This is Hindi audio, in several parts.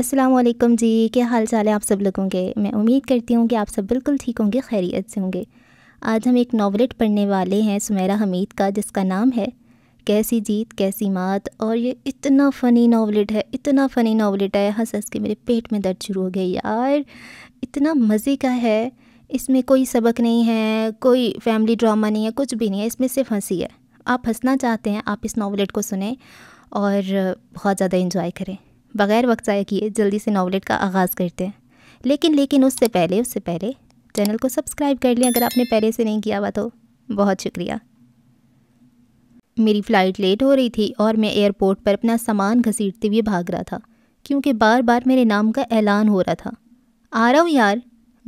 वालेकुम जी क्या हाल चाल है आप सब लोगों के मैं उम्मीद करती हूँ कि आप सब बिल्कुल ठीक होंगे खैरियत से होंगे आज हम एक नावलेट पढ़ने वाले हैं सुमेरा हमीद का जिसका नाम है कैसी जीत कैसी मात और ये इतना फ़नी नावलेट है इतना फ़नी नावलेट है हंस हंस के मेरे पेट में दर्द शुरू हो गई यार इतना मज़े का है इसमें कोई सबक नहीं है कोई फैमिली ड्रामा नहीं है कुछ भी नहीं है इसमें सिर्फ हंसी है आप हंसना चाहते हैं आप इस नावलेट को सुने और बहुत ज़्यादा इन्जॉय करें बग़ैर वक्त ज़ाया किए जल्दी से नॉवलेट का आगाज़ करते हैं लेकिन लेकिन उससे पहले उससे पहले चैनल को सब्सक्राइब कर लें अगर आपने पहले से नहीं किया हुआ तो बहुत शुक्रिया मेरी फ़्लाइट लेट हो रही थी और मैं एयरपोर्ट पर अपना सामान घसीटते हुए भाग रहा था क्योंकि बार बार मेरे नाम का ऐलान हो रहा था आ रहा हूँ यार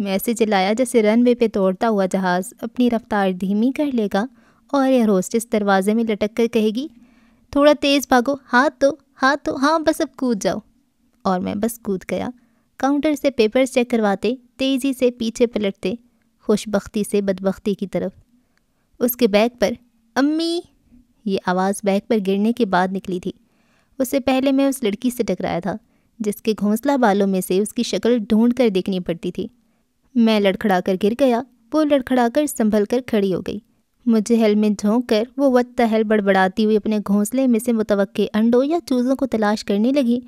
मैसेज चिल्लाया जैसे रनवे पे तोड़ता हुआ जहाज़ अपनी रफ़्तार धीमी कर लेगा और एयर होस्टेस दरवाजे में लटक कर कहेगी थोड़ा तेज़ भागो हाँ तो हाँ तो हाँ बस अब कूद जाओ और मैं बस कूद गया काउंटर से पेपर्स चेक करवाते तेज़ी से पीछे पलटते खुशबख्ती से बदबख्ती की तरफ उसके बैग पर अम्मी ये आवाज़ बैग पर गिरने के बाद निकली थी उससे पहले मैं उस लड़की से टकराया था जिसके घोंसला बालों में से उसकी शक्ल ढूंढ कर देखनी पड़ती थी मैं लड़खड़ा कर गिर गया वो लड़खड़ा कर संभल कर खड़ी हो गई मुझे में झोंक कर वो वत हेल बड़बड़ाती हुई अपने घोंसले में से मुतव अंडों या चूज़ों को तलाश करने लगी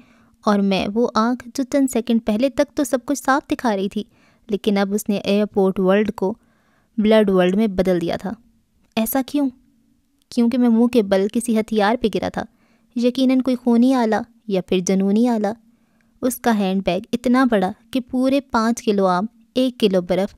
और मैं वो आँख जो चंद सेकंड पहले तक तो सब कुछ साफ दिखा रही थी लेकिन अब उसने एयरपोर्ट वर्ल्ड को ब्लड वर्ल्ड में बदल दिया था ऐसा क्यों क्योंकि मैं मुंह के बल किसी हथियार पे गिरा था यकीनन कोई खूनी आला या फिर जनूनी आला उसका हैंड बैग इतना बड़ा कि पूरे पाँच किलो आम एक किलो बर्फ़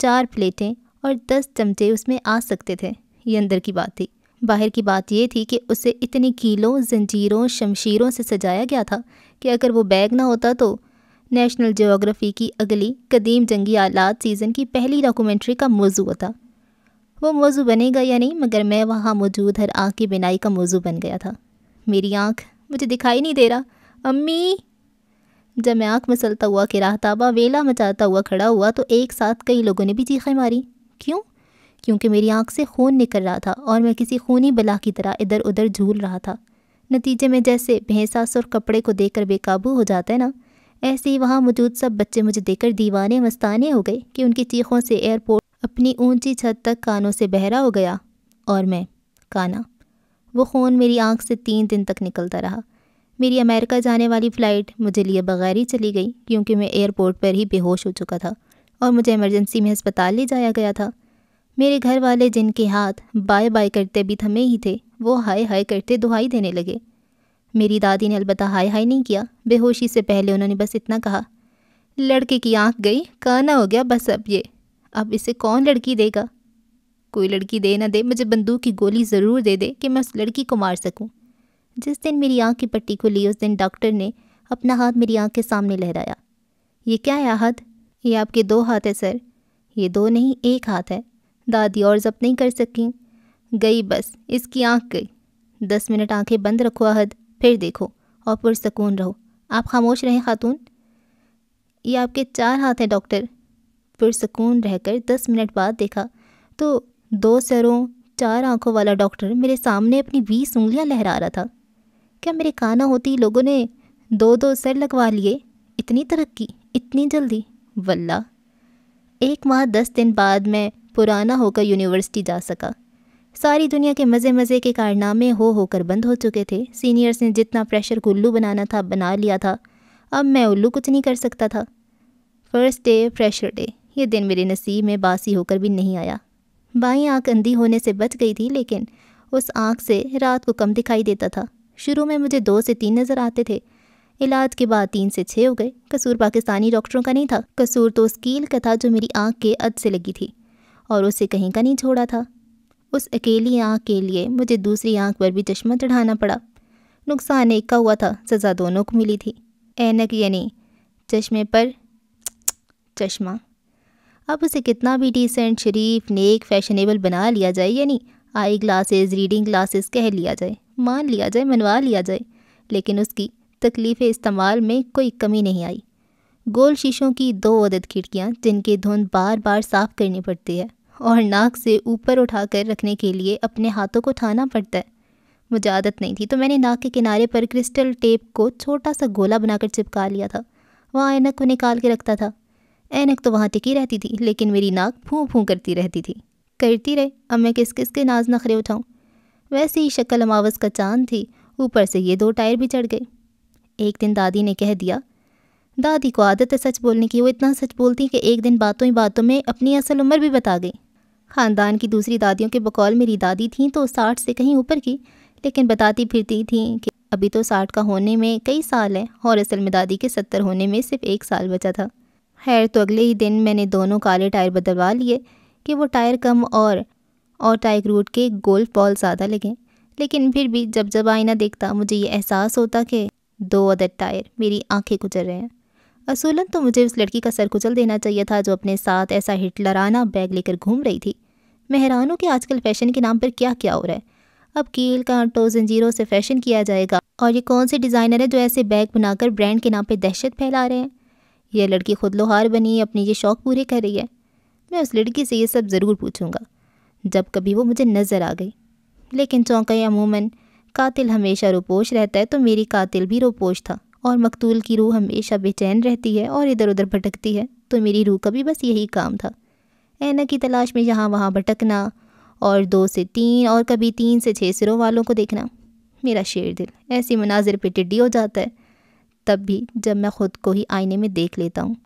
चार प्लेटें और दस चमचे उसमें आ सकते थे ये अंदर की बात थी बाहर की बात यह थी कि उसे इतनी कीलों जंजीरों शमशीरों से सजाया गया था कि अगर वो बैग ना होता तो नेशनल जोग्राफ़ी की अगली कदीम जंगी आलात सीज़न की पहली डॉक्यूमेंट्री का मौजू था वो मौजू बनेगा या नहीं मगर मैं वहाँ मौजूद हर आँख की बिनाई का मौजू बन गया था मेरी आँख मुझे दिखाई नहीं दे रहा अम्मी जब मैं आँख मसलता हुआ कि राहताबा वेला मचाता हुआ खड़ा हुआ तो एक साथ कई लोगों ने भी चीखें मारी क्यों क्योंकि मेरी आंख से खून निकल रहा था और मैं किसी खूनी बला की तरह इधर उधर झूल रहा था नतीजे में जैसे भैंसा सुर कपड़े को कर बेकाबू हो जाता है ना ऐसे ही वहाँ मौजूद सब बच्चे मुझे देखकर दीवाने मस्ताने हो गए कि उनकी चीखों से एयरपोर्ट अपनी ऊंची छत तक कानों से बहरा हो गया और मैं काना वो खून मेरी आंख से तीन दिन तक निकलता रहा मेरी अमेरिका जाने वाली फ़्लाइट मुझे लिए बगैर ही चली गई क्योंकि मैं एयरपोर्ट पर ही बेहोश हो चुका था और मुझे इमरजेंसी में अस्पताल ले जाया गया था मेरे घर वाले जिनके हाथ बाय बाय करते भी थमे ही थे वो हाय हाय करते दुहाई देने लगे मेरी दादी ने अलबत् हाय हाय नहीं किया बेहोशी से पहले उन्होंने बस इतना कहा लड़के की आंख गई काना हो गया बस अब ये अब इसे कौन लड़की देगा कोई लड़की दे ना दे मुझे बंदूक की गोली ज़रूर दे दे कि मैं उस लड़की को मार सकूं। जिस दिन मेरी आंख की पट्टी खुली उस दिन डॉक्टर ने अपना हाथ मेरी आंख के सामने लहराया ये क्या है आहद ये आपके दो हाथ है सर ये दो नहीं एक हाथ है दादी और जब नहीं कर सकी गई बस इसकी आंख गई दस मिनट आंखें बंद रखो अहद फिर देखो और पुरसकून रहो आप खामोश रहें खातून ये आपके चार हाथ हैं डॉक्टर पुरसकून रहकर दस मिनट बाद देखा तो दो सरों चार आंखों वाला डॉक्टर मेरे सामने अपनी बीस उंगलियां लहरा रहा था क्या मेरे काना होती लोगों ने दो दो सर लगवा लिए इतनी तरक्की इतनी जल्दी वल्ला एक माह दस दिन बाद मैं पुराना होकर यूनिवर्सिटी जा सका सारी दुनिया के मज़े मज़े के कारनामे हो होकर बंद हो चुके थे सीनियर्स ने जितना प्रेशर को उल्लू बनाना था बना लिया था अब मैं उल्लू कुछ नहीं कर सकता था फर्स्ट डे फ्रेशर डे ये दिन मेरे नसीब में बासी होकर भी नहीं आया बाई आँख अंधी होने से बच गई थी लेकिन उस आँख से रात को कम दिखाई देता था शुरू में मुझे दो से तीन नज़र आते थे इलाज के बाद तीन से छः हो गए कसूर पाकिस्तानी डॉक्टरों का नहीं था कसूर तो उस कील का था जो मेरी आँख के अद से लगी थी और उसे कहीं का नहीं छोड़ा था उस अकेली आँख के लिए मुझे दूसरी आँख पर भी चश्मा चढ़ाना पड़ा नुकसान एक का हुआ था सज़ा दोनों को मिली थी एनक यानी चश्मे पर चश्मा अब उसे कितना भी डिसेंट शरीफ नेक फैशनेबल बना लिया जाए यानी आई ग्लासेस रीडिंग ग्लासेस कह लिया जाए मान लिया जाए मनवा लिया जाए लेकिन उसकी तकलीफ़ इस्तेमाल में कोई कमी नहीं आई गोल शीशों की दो अदद खिड़कियाँ जिनकी धुंध बार बार साफ करनी पड़ती है और नाक से ऊपर उठाकर रखने के लिए अपने हाथों को उठाना पड़ता है मुझे आदत नहीं थी तो मैंने नाक के किनारे पर क्रिस्टल टेप को छोटा सा गोला बनाकर चिपका लिया था वहाँ ऐनक को निकाल के रखता था ऐनक तो वहाँ टिकी रहती थी लेकिन मेरी नाक फूँ फूँ करती रहती थी करती रहे अब मैं किस किस के नाज नखरे उठाऊँ वैसे ही शक्ल अमावस का चांद थी ऊपर से ये दो टायर भी चढ़ गए एक दिन दादी ने कह दिया दादी को आदत है सच बोलने की वो इतना सच बोलती कि एक दिन बातों ही बातों में अपनी असल उम्र भी बता गई ख़ानदान की दूसरी दादियों के बकौल मेरी दादी थी तो साठ से कहीं ऊपर की लेकिन बताती फिरती थी कि अभी तो साठ का होने में कई साल है और असल में दादी के सत्तर होने में सिर्फ एक साल बचा था खैर तो अगले ही दिन मैंने दोनों काले टायर बदलवा लिए कि वो टायर कम और और टाइग रूट के गोल्फ बॉल ज़्यादा लगे लेकिन फिर भी जब जब आईना देखता मुझे ये एहसास होता कि दो अदर टायर मेरी आंखें गुजर रहे हैं असूलन तो मुझे उस लड़की का सर कुचल देना चाहिए था जो अपने साथ ऐसा हिटलराना बैग लेकर घूम रही थी हूँ कि आजकल फैशन के नाम पर क्या क्या हो रहा है अब कील कांटों जंजीरों से फैशन किया जाएगा और ये कौन से डिज़ाइनर है जो ऐसे बैग बनाकर ब्रांड के नाम पर दहशत फैला रहे हैं यह लड़की खुद लोहार बनी अपने ये शौक़ पूरे कर रही है मैं उस लड़की से ये सब ज़रूर पूछूंगा जब कभी वो मुझे नज़र आ गई लेकिन चौंकें अमूमन कातिल हमेशा रोपोश रहता है तो मेरी कातिल भी रोपोश था और मकतूल की रूह हमेशा बेचैन रहती है और इधर उधर भटकती है तो मेरी रूह का भी बस यही काम था ऐना की तलाश में यहाँ वहाँ भटकना और दो से तीन और कभी तीन से छः सिरों वालों को देखना मेरा शेर दिल ऐसे मनाजिर पर टिड्डी हो जाता है तब भी जब मैं ख़ुद को ही आईने में देख लेता हूँ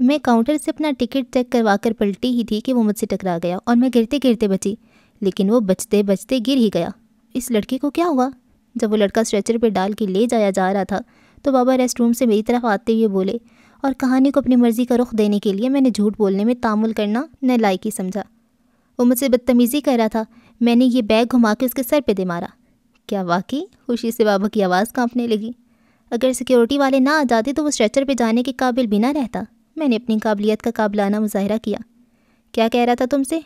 मैं काउंटर से अपना टिकट चेक करवा कर पलटी ही थी कि वो मुझसे टकरा गया और मैं गिरते गिरते बची लेकिन वो बचते बचते गिर ही गया इस लड़के को क्या हुआ जब वो लड़का स्ट्रेचर पर डाल के ले जाया जा रहा था तो बाबा रेस्ट रूम से मेरी तरफ आते हुए बोले और कहानी को अपनी मर्ज़ी का रुख देने के लिए मैंने झूठ बोलने में तामुल करना न लायकी समझा वो मुझसे बदतमीज़ी कर रहा था मैंने ये बैग घुमा के उसके सर पे दे मारा क्या वाकई खुशी से बाबा की आवाज़ कांपने लगी अगर सिक्योरिटी वाले ना आ जाते तो वो स्ट्रेचर पे जाने के काबिल भी ना रहता मैंने अपनी काबिलियत का काबलाना मुजाहरा किया क्या कह रहा था तुमसे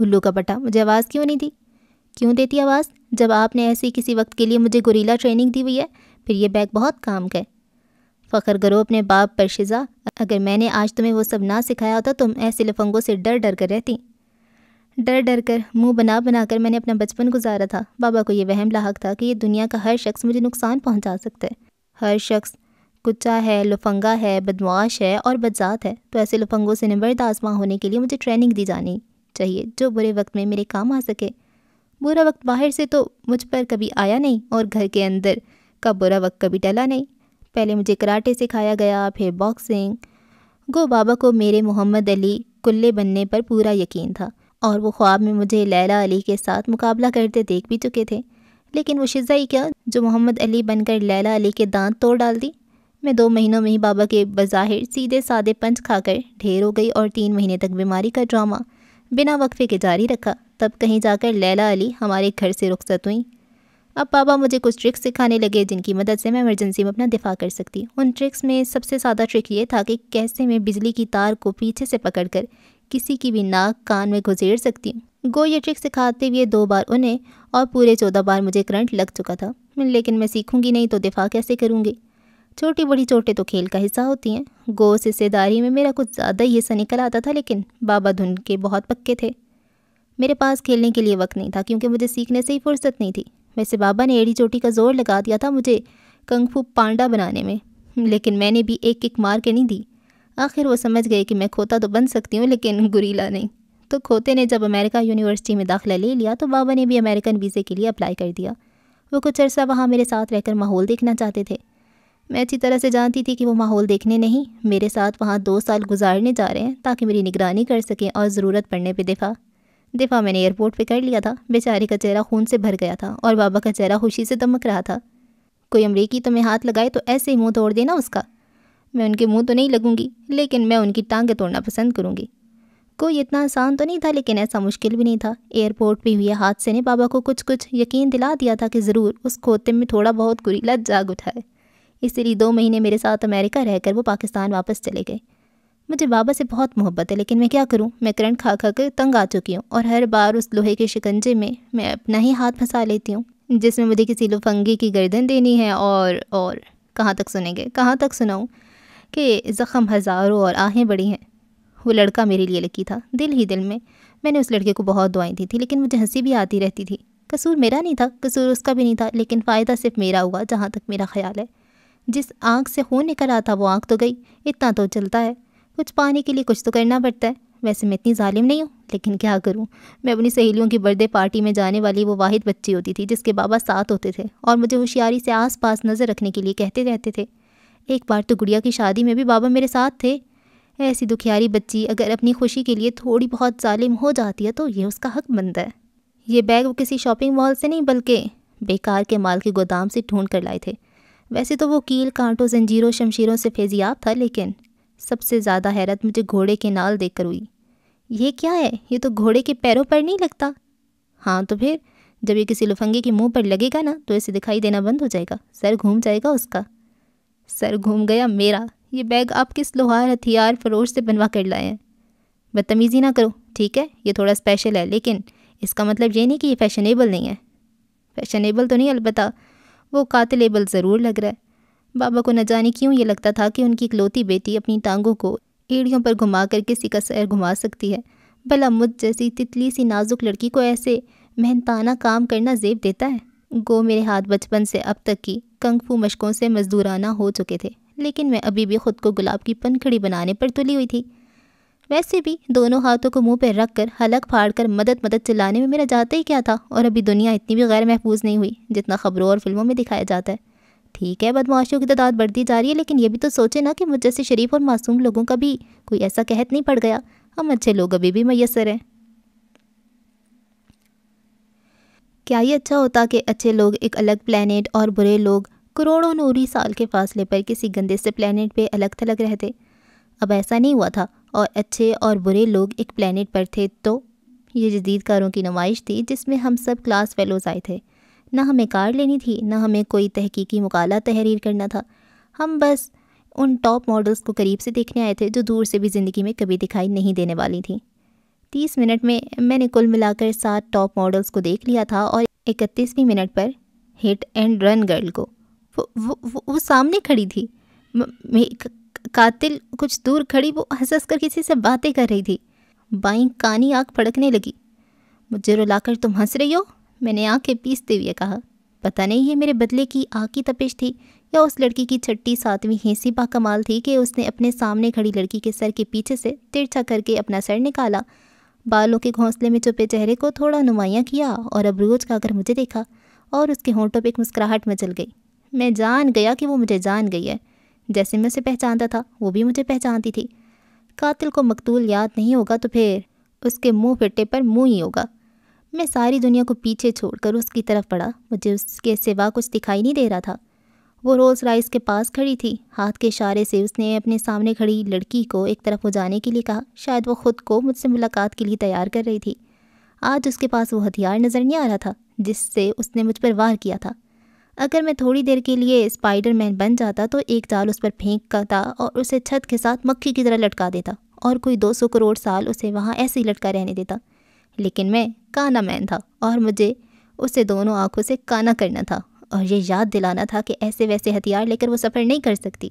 उल्लू का पटा मुझे आवाज़ क्यों नहीं दी क्यों देती आवाज़ जब आपने ऐसी किसी वक्त के लिए मुझे गुरीला ट्रेनिंग दी हुई है फिर ये बैग बहुत काम का है फ़खर करो अपने बाप पर शिजा अगर मैंने आज तुम्हें वो सब ना सिखाया होता तुम ऐसे लफंगों से डर डर कर रहती डर डर कर मुंह बना बना कर मैंने अपना बचपन गुजारा था बाबा को यह वहम लाक था कि यह दुनिया का हर शख्स मुझे नुकसान पहुंचा सकता है हर शख्स कुचा है लफंगा है बदमाश है और बदजात है तो ऐसे लफंगों से निबर्द आजमा होने के लिए मुझे ट्रेनिंग दी जानी चाहिए जो बुरे वक्त में मेरे काम आ सके बुरा वक्त बाहर से तो मुझ पर कभी आया नहीं और घर के अंदर का बुरा वक्त कभी टला नहीं पहले मुझे कराटे सिखाया गया फिर बॉक्सिंग गो बाबा को मेरे मोहम्मद अली कुल्ले बनने पर पूरा यकीन था और वो ख्वाब में मुझे लैला अली के साथ मुकाबला करते देख भी चुके थे लेकिन वो शिज़ाई क्या जो मोहम्मद अली बनकर लैला अली के दांत तोड़ डाल दी मैं दो महीनों में ही बाबा के बज़ाहिर सीधे सादे पंच खाकर ढेर हो गई और तीन महीने तक बीमारी का ड्रामा बिना वक्फे के जारी रखा तब कहीं जाकर लैला अली हमारे घर से रुखसत हुई अब बाबा मुझे कुछ ट्रिक्स सिखाने लगे जिनकी मदद से मैं इमरजेंसी में अपना दिफा कर सकती उन ट्रिक्स में सबसे सादा ट्रिक ये था कि कैसे मैं बिजली की तार को पीछे से पकड़कर किसी की भी नाक कान में घुसेर सकती हूँ गो ये ट्रिक सिखाते हुए दो बार उन्हें और पूरे चौदह बार मुझे करंट लग चुका था लेकिन मैं सीखूंगी नहीं तो दिफा कैसे करूँगी छोटी बड़ी चोटें तो खेल का हिस्सा होती हैं गो हिस्सेदारी में मेरा कुछ ज़्यादा ही हिस्सा निकल आता था लेकिन बाबा धुन के बहुत पक्के थे मेरे पास खेलने के लिए वक्त नहीं था क्योंकि मुझे सीखने से ही फुर्सत नहीं थी वैसे बाबा ने एड़ी चोटी का जोर लगा दिया था मुझे कंगफू पांडा बनाने में लेकिन मैंने भी एक एक मार के नहीं दी आखिर वो समझ गए कि मैं खोता तो बन सकती हूँ लेकिन गुरीला नहीं तो खोते ने जब अमेरिका यूनिवर्सिटी में दाखिला ले लिया तो बाबा ने भी अमेरिकन वीज़े के लिए अप्लाई कर दिया वो कुछ अर्सा वहाँ मेरे साथ रहकर माहौल देखना चाहते थे मैं अच्छी तरह से जानती थी कि वो माहौल देखने नहीं मेरे साथ वहाँ दो साल गुजारने जा रहे हैं ताकि मेरी निगरानी कर सकें और ज़रूरत पड़ने पर दिफा दिफा मैंने एयरपोर्ट पे कर लिया था बेचारे का चेहरा खून से भर गया था और बाबा का चेहरा खुशी से दमक रहा था कोई अमरीकी तुम्हें मैं हाथ लगाए तो ऐसे ही मुँह तोड़ देना उसका मैं उनके मुँह तो नहीं लगूँगी लेकिन मैं उनकी टांगें तोड़ना पसंद करूँगी कोई इतना आसान तो नहीं था लेकिन ऐसा मुश्किल भी नहीं था एयरपोर्ट पे हुए हादसे ने बाबा को कुछ कुछ यकीन दिला दिया था कि ज़रूर उस खोते में थोड़ा बहुत गुरीला जाग उठाए इसलिए दो महीने मेरे साथ अमेरिका रहकर वो पाकिस्तान वापस चले गए मुझे बाबा से बहुत मोहब्बत है लेकिन मैं क्या करूँ मैं करंट खा खा कर तंग आ चुकी हूँ और हर बार उस लोहे के शिकंजे में मैं अपना ही हाथ फंसा लेती हूँ जिसमें मुझे किसी लुफंगी की गर्दन देनी है और और कहाँ तक सुनेंगे कहाँ तक सुनाऊँ कि ज़ख़म हज़ारों और आहें बड़ी हैं वो लड़का मेरे लिए लकी था दिल ही दिल में मैंने उस लड़के को बहुत दुआएं दी थी लेकिन मुझे हंसी भी आती रहती थी कसूर मेरा नहीं था कसूर उसका भी नहीं था लेकिन फ़ायदा सिर्फ मेरा हुआ जहाँ तक मेरा ख्याल है जिस आँख से खून निकल आता वो आँख तो गई इतना तो चलता है कुछ पाने के लिए कुछ तो करना पड़ता है वैसे मैं इतनी ालिम नहीं हूँ लेकिन क्या करूँ मैं अपनी सहेलियों की बर्थडे पार्टी में जाने वाली वो वाहिद बच्ची होती थी जिसके बाबा साथ होते थे और मुझे होशियारी से आस पास नज़र रखने के लिए कहते रहते थे एक बार तो गुड़िया की शादी में भी बाबा मेरे साथ थे ऐसी दुखियारी बच्ची अगर अपनी खुशी के लिए थोड़ी बहुत ालिम हो जाती है तो ये उसका हक बनता है ये बैग वो किसी शॉपिंग मॉल से नहीं बल्कि बेकार के माल के गोदाम से ढूंढ कर लाए थे वैसे तो वो कील कांटों जंजीरों शमशीरों से फेजियाब था लेकिन सबसे ज़्यादा हैरत मुझे घोड़े के नाल देखकर हुई ये क्या है ये तो घोड़े के पैरों पर नहीं लगता हाँ तो फिर जब ये किसी लुफंगे के मुंह पर लगेगा ना तो इसे दिखाई देना बंद हो जाएगा सर घूम जाएगा उसका सर घूम गया मेरा ये बैग आप किस लोहार हथियार फरोश से बनवा कर लाए हैं बदतमीज़ी ना करो ठीक है ये थोड़ा स्पेशल है लेकिन इसका मतलब ये नहीं कि ये फैशनेबल नहीं है फैशनेबल तो नहीं अलबत्ता वो कातिलेबल ज़रूर लग रहा है बाबा को न जाने क्यों ये लगता था कि उनकी इकलौती बेटी अपनी टांगों को एड़ियों पर घुमा कर किसी का सैर घुमा सकती है भला मुझ जैसी तितली सी नाजुक लड़की को ऐसे मेहनताना काम करना जेब देता है गो मेरे हाथ बचपन से अब तक की कंगफू मशकों से मजदूराना हो चुके थे लेकिन मैं अभी भी ख़ुद को गुलाब की पनखड़ी बनाने पर तुली हुई थी वैसे भी दोनों हाथों को मुंह पर रखकर हलक फाड़कर मदद मदद चिल्लाने में मेरा जाता ही क्या था और अभी दुनिया इतनी भी गैर महफूज नहीं हुई जितना ख़बरों और फिल्मों में दिखाया जाता है ठीक है बदमाशों की तादाद बढ़ती जा रही है लेकिन ये भी तो सोचे ना कि मुझ जैसे शरीफ और मासूम लोगों का भी कोई ऐसा कहत नहीं पड़ गया हम अच्छे लोग अभी भी मैसर हैं क्या ये अच्छा होता कि अच्छे लोग एक अलग प्लानट और बुरे लोग करोड़ों नूरी साल के फासले पर किसी गंदे से प्लानट पर अलग थलग रहते अब ऐसा नहीं हुआ था और अच्छे और बुरे लोग एक प्लानट पर थे तो ये जदीद कारों की नुमाइश थी जिसमें हम सब क्लास फेलोज़ आए थे ना हमें कार लेनी थी ना हमें कोई तहकीकी मकाला तहरीर करना था हम बस उन टॉप मॉडल्स को करीब से देखने आए थे जो दूर से भी ज़िंदगी में कभी दिखाई नहीं देने वाली थी तीस मिनट में मैंने कुल मिलाकर सात टॉप मॉडल्स को देख लिया था और इकतीसवीं मिनट पर हिट एंड रन गर्ल को वो वो, वो, वो सामने खड़ी थी कातिल कुछ दूर खड़ी वो हंस हंस कर किसी से बातें कर रही थी बाई कानी आँख फड़कने लगी मुझे रुलाकर तुम हंस रही हो मैंने आँखें पीसते हुए कहा पता नहीं ये मेरे बदले की आँख की तपिश थी या उस लड़की की छट्टी सातवीं हेसी कमाल थी कि उसने अपने सामने खड़ी लड़की के सर के पीछे से तिरछा करके अपना सर निकाला बालों के घोंसले में छुपे चेहरे को थोड़ा नुमाया किया और अब रोज खाकर मुझे देखा और उसके होंठों पर एक मुस्कुराहट मचल गई मैं जान गया कि वो मुझे जान गई है जैसे मैं उसे पहचानता था वो भी मुझे पहचानती थी कातिल को मकतूल याद नहीं होगा तो फिर उसके मुंह फिट्टे पर मुंह ही होगा मैं सारी दुनिया को पीछे छोड़कर उसकी तरफ पड़ा मुझे उसके सिवा कुछ दिखाई नहीं दे रहा था वो रोल्स राइस के पास खड़ी थी हाथ के इशारे से उसने अपने सामने खड़ी लड़की को एक तरफ हो जाने के लिए कहा शायद वो ख़ुद को मुझसे मुलाकात के लिए तैयार कर रही थी आज उसके पास वो हथियार नज़र नहीं आ रहा था जिससे उसने मुझ पर वार किया था अगर मैं थोड़ी देर के लिए स्पाइडर मैन बन जाता तो एक जाल उस पर फेंक करता और उसे छत के साथ मक्खी की तरह लटका देता और कोई 200 करोड़ साल उसे वहाँ ऐसे ही लटका रहने देता लेकिन मैं काना मैन था और मुझे उसे दोनों आँखों से काना करना था और ये याद दिलाना था कि ऐसे वैसे हथियार लेकर वो सफ़र नहीं कर सकती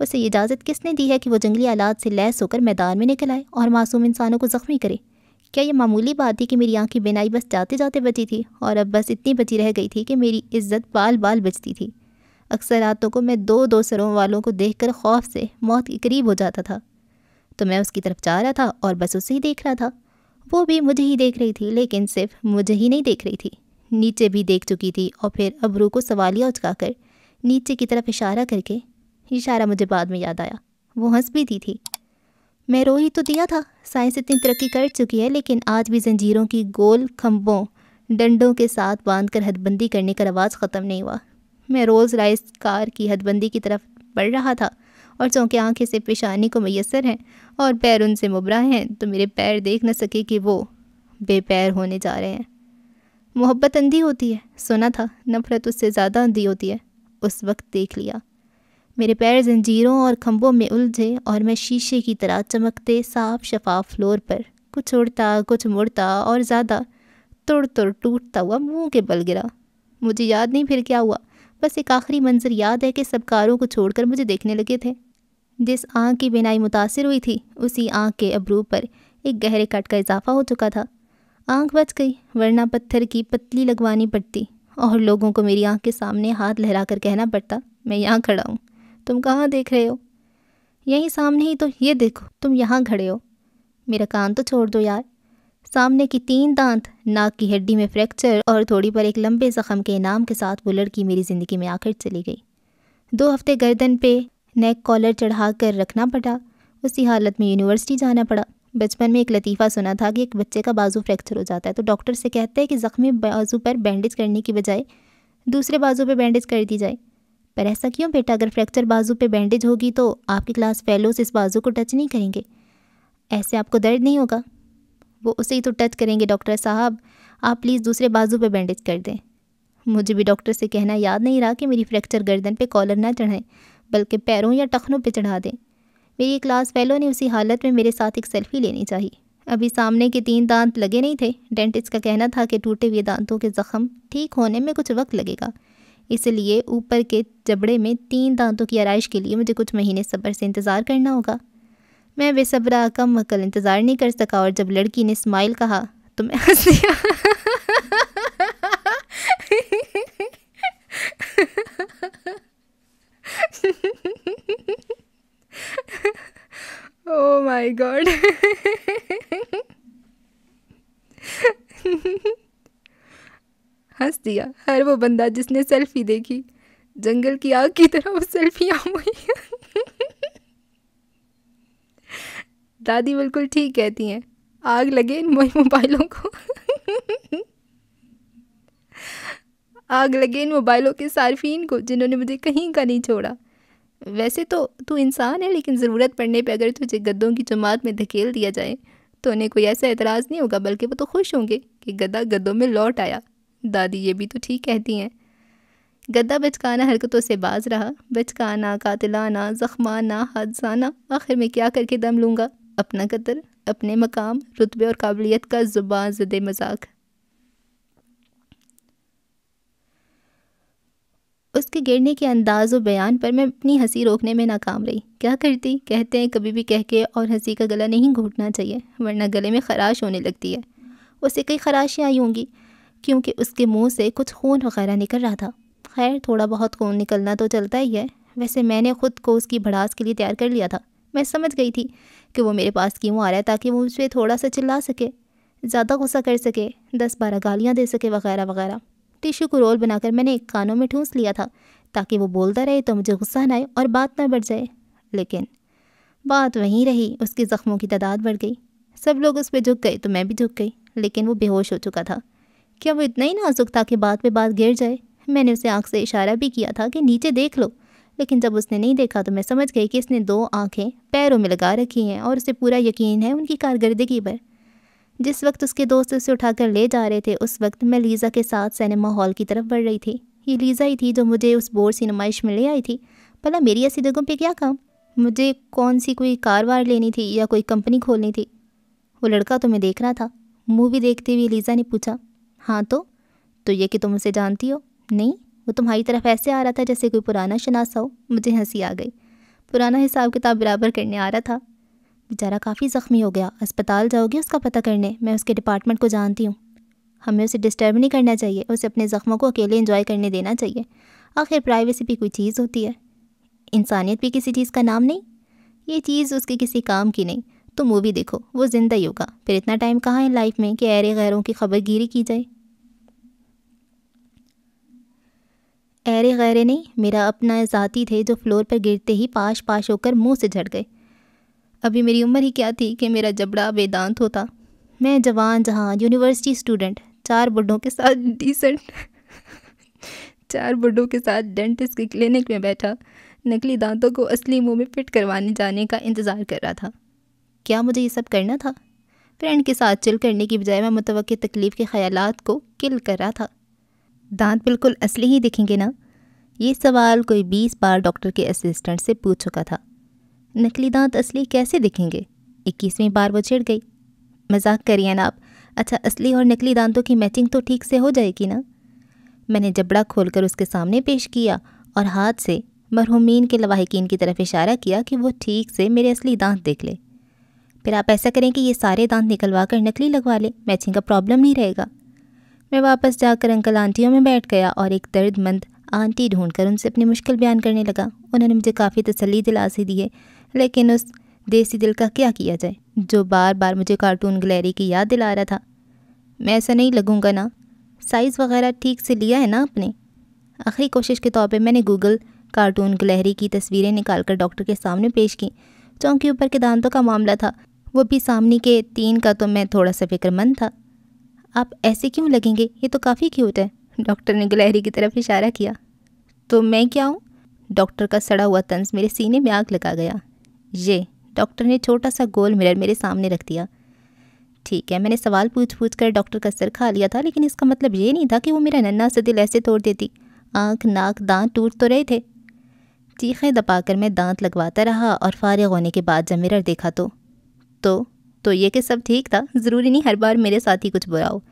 उसे इजाज़त किसने दी है कि वो जंगली आलात से लैस होकर मैदान में निकल आए और मासूम इंसानों को ज़ख्मी करे क्या ये मामूली बात थी कि मेरी आँख की बिनाई बस जाते जाते बची थी और अब बस इतनी बची रह गई थी कि मेरी इज्जत बाल बाल बचती थी अक्सर रातों को मैं दो दो सरों वालों को कर खौफ से मौत के करीब हो जाता था तो मैं उसकी तरफ जा रहा था और बस उसे ही देख रहा था वो भी मुझे ही देख रही थी लेकिन सिर्फ मुझे ही नहीं देख रही थी नीचे भी देख चुकी थी और फिर अबरू को सवालिया उचका कर नीचे की तरफ इशारा करके इशारा मुझे बाद में याद आया वो हंस भी दी थी मैं रो ही तो दिया था साइंस इतनी तरक्की कर चुकी है लेकिन आज भी जंजीरों की गोल खम्बों डंडों के साथ बांध कर हदबंदी करने का रवाज ख़त्म नहीं हुआ मैं रोज़ राइस कार की हदबंदी की तरफ बढ़ रहा था और चौंकि आंखें से पेशानी को मैसर हैं और पैर उनसे मुबरा हैं तो मेरे पैर देख न सके कि वो बेपैर होने जा रहे हैं मोहब्बत अंधी होती है सुना था नफ़रत उससे ज़्यादा अंधी होती है उस वक्त देख लिया मेरे पैर जंजीरों और खम्भों में उलझे और मैं शीशे की तरह चमकते साफ शफाफ फ्लोर पर कुछ उड़ता कुछ मुड़ता और ज़्यादा तुड़ तुड़ टूटता हुआ मुंह के बल गिरा मुझे याद नहीं फिर क्या हुआ बस एक आखिरी मंजर याद है कि सब कारों को छोड़कर मुझे देखने लगे थे जिस आँख की बिनाई मुतासर हुई थी उसी आँख के अबरू पर एक गहरे कट का इजाफा हो चुका था आँख बच गई वरना पत्थर की पतली लगवानी पड़ती और लोगों को मेरी आँख के सामने हाथ लहरा कर कहना पड़ता मैं यहाँ खड़ा हूँ तुम कहाँ देख रहे हो यहीं सामने ही तो ये देखो तुम यहाँ खड़े हो मेरा कान तो छोड़ दो यार सामने की तीन दांत नाक की हड्डी में फ्रैक्चर और थोड़ी पर एक लंबे ज़ख्म के इनाम के साथ वो लड़की मेरी ज़िंदगी में आखिर चली गई दो हफ्ते गर्दन पे नेक कॉलर चढ़ा कर रखना पड़ा उसी हालत में यूनिवर्सिटी जाना पड़ा बचपन में एक लतीफ़ा सुना था कि एक बच्चे का बाजू फ्रैक्चर हो जाता है तो डॉक्टर से कहते हैं कि ज़ख्मी बाजू पर बैंडेज करने की बजाय दूसरे बाजू पर बैंडेज कर दी जाए पर ऐसा क्यों बेटा अगर फ्रैक्चर बाजू पे बैंडेज होगी तो आपकी क्लास फेलोज इस बाजू को टच नहीं करेंगे ऐसे आपको दर्द नहीं होगा वो उसे ही तो टच करेंगे डॉक्टर साहब आप प्लीज़ दूसरे बाजू पे बैंडेज कर दें मुझे भी डॉक्टर से कहना याद नहीं रहा कि मेरी फ्रैक्चर गर्दन पे कॉलर ना चढ़ाएं बल्कि पैरों या टखनों पे चढ़ा दें मेरी क्लास फेलो ने उसी हालत में मेरे साथ एक सेल्फ़ी लेनी चाहिए अभी सामने के तीन दांत लगे नहीं थे डेंटिस्ट का कहना था कि टूटे हुए दांतों के ज़ख़म ठीक होने में कुछ वक्त लगेगा इसलिए ऊपर के जबड़े में तीन दांतों की आरइश के लिए मुझे कुछ महीने सब्र से इंतज़ार करना होगा मैं बेसब्रा कम मकल इंतज़ार नहीं कर सका और जब लड़की ने स्माइल कहा तो मैं हंस दिया ओ माय गॉड दिया हर वो बंदा जिसने सेल्फी देखी जंगल की आग की तरह वो सेल्फियाँ हुई दादी बिल्कुल ठीक कहती हैं आग लगे इन मोबाइलों को आग लगे इन मोबाइलों के सार्फिन को जिन्होंने मुझे कहीं का नहीं छोड़ा वैसे तो तू इंसान है लेकिन ज़रूरत पड़ने पे अगर तुझे गद्दों की जमात में धकेल दिया जाए तो उन्हें कोई ऐसा एतराज़ नहीं होगा बल्कि वो तो खुश होंगे कि गद्दा गद्दों में लौट आया दादी ये भी तो ठीक कहती हैं गद्दा बचकाना हरकतों से बाज रहा बचकाना कातिलाना ज़ख्माना हादसाना आखिर में क्या करके दम लूँगा अपना कतर अपने मकाम रुतबे और काबिलियत का ज़ुबान जद मजाक उसके गिरने के अंदाज़ और बयान पर मैं अपनी हंसी रोकने में नाकाम रही क्या करती कहते हैं कभी भी कह के और हंसी का गला नहीं घोटना चाहिए वरना गले में खराश होने लगती है उसे कई खराशें आई होंगी क्योंकि उसके मुंह से कुछ खून वगैरह निकल रहा था खैर थोड़ा बहुत खून निकलना तो चलता ही है वैसे मैंने खुद को उसकी भड़ास के लिए तैयार कर लिया था मैं समझ गई थी कि वो मेरे पास क्यों आ रहा है ताकि वो मुझे थोड़ा सा चिल्ला सके ज़्यादा गुस्सा कर सके दस बारह गालियाँ दे सके वगैरह वगैरह टिशू को रोल बनाकर मैंने एक कानों में ठूंस लिया था ताकि वो बोलता रहे तो मुझे गुस्सा ना आए और बात ना बढ़ जाए लेकिन बात वहीं रही उसके ज़ख्मों की तादाद बढ़ गई सब लोग उस पर झुक गए तो मैं भी झुक गई लेकिन वो बेहोश हो चुका था क्या वो इतना ही नाजुक था कि बात पे बात गिर जाए मैंने उसे आँख से इशारा भी किया था कि नीचे देख लो लेकिन जब उसने नहीं देखा तो मैं समझ गई कि इसने दो आँखें पैरों में लगा रखी हैं और उसे पूरा यकीन है उनकी कारकर्दगी पर जिस वक्त उसके दोस्त उसे उठाकर ले जा रहे थे उस वक्त मैं लीज़ा के साथ सिनेमा हॉल की तरफ बढ़ रही थी ये लीज़ा ही थी जो मुझे उस बोर्ड सी नुमाइश में ले आई थी भला मेरी ऐसी जगहों पर क्या काम मुझे कौन सी कोई कार वार लेनी थी या कोई कंपनी खोलनी थी वो लड़का तो मैं देख रहा था मूवी देखते हुए लीज़ा ने पूछा हाँ तो तो ये कि तुम उसे जानती हो नहीं वो तुम्हारी तरफ ऐसे आ रहा था जैसे कोई पुराना शनासा हो मुझे हंसी आ गई पुराना हिसाब किताब बराबर करने आ रहा था बेचारा काफ़ी ज़ख्मी हो गया अस्पताल जाओगी उसका पता करने मैं उसके डिपार्टमेंट को जानती हूँ हमें उसे डिस्टर्ब नहीं करना चाहिए उसे अपने ज़ख्मों को अकेले इंजॉय करने देना चाहिए आखिर प्राइवेसी भी कोई चीज़ होती है इंसानियत भी किसी चीज़ का नाम नहीं ये चीज़ उसके किसी काम की नहीं तो मूवी देखो वो जिंदा ही होगा फिर इतना टाइम कहाँ है लाइफ में कि ऐरे गैरों की खबर गिरी की जाए ऐरे गैरे नहीं मेरा अपना ज़ाती थे जो फ्लोर पर गिरते ही पाश पाश होकर मुंह से झड़ गए अभी मेरी उम्र ही क्या थी कि मेरा जबड़ा वेदांत होता मैं जवान जहाँ यूनिवर्सिटी स्टूडेंट चार बुढ़ों के साथ डिसेंट चार बुढ़ों के साथ डेंटिस्ट के क्लिनिक में बैठा नकली दांतों को असली मुंह में फिट करवाने जाने का इंतज़ार कर रहा था क्या मुझे ये सब करना था फ्रेंड के साथ चिल करने की बजाय मैं मुतव तकलीफ़ के ख्याल को किल कर रहा था दांत बिल्कुल असली ही दिखेंगे ना ये सवाल कोई बीस बार डॉक्टर के असिस्टेंट से पूछ चुका था नकली दांत असली कैसे दिखेंगे इक्कीसवीं बार वो छिड़ गई मजाक करिए ना आप अच्छा असली और नकली दांतों की मैचिंग तो ठीक से हो जाएगी ना मैंने जबड़ा खोलकर उसके सामने पेश किया और हाथ से मरहूमिन के लवाहकिन की तरफ इशारा किया कि वो ठीक से मेरे असली दांत देख ले फिर आप ऐसा करें कि ये सारे दांत निकलवा कर नकली लगवा लें मैचिंग का प्रॉब्लम नहीं रहेगा मैं वापस जाकर अंकल आंटियों में बैठ गया और एक दर्दमंद आंटी ढूंढकर उनसे अपनी मुश्किल बयान करने लगा उन्होंने मुझे काफ़ी तसली दिलासे दिए लेकिन उस देसी दिल का क्या किया जाए जो बार बार मुझे कार्टून गलेरी की याद दिला रहा था मैं ऐसा नहीं लगूंगा ना साइज़ वगैरह ठीक से लिया है ना आपने आखिरी कोशिश के तौर पर मैंने गूगल कार्टून गलहरी की तस्वीरें कर डॉक्टर के सामने पेश की चौंकी ऊपर के दांतों का मामला था वो भी सामने के तीन का तो मैं थोड़ा सा फिक्रमंद था आप ऐसे क्यों लगेंगे ये तो काफ़ी क्यूट है डॉक्टर ने गलहरी की तरफ इशारा किया तो मैं क्या हूँ डॉक्टर का सड़ा हुआ तंज मेरे सीने में आग लगा गया ये डॉक्टर ने छोटा सा गोल मिरर मेरे सामने रख दिया ठीक है मैंने सवाल पूछ पूछ कर डॉक्टर का सर खा लिया था लेकिन इसका मतलब ये नहीं था कि वो मेरा नन्ना से दिल ऐसे तोड़ देती आँख नाक दांत टूट तो रहे थे चीखें दबाकर मैं दांत लगवाता रहा और फारिग होने के बाद जब मिरर देखा तो तो तो ये कि सब ठीक था ज़रूरी नहीं हर बार मेरे साथ ही कुछ बुरा हो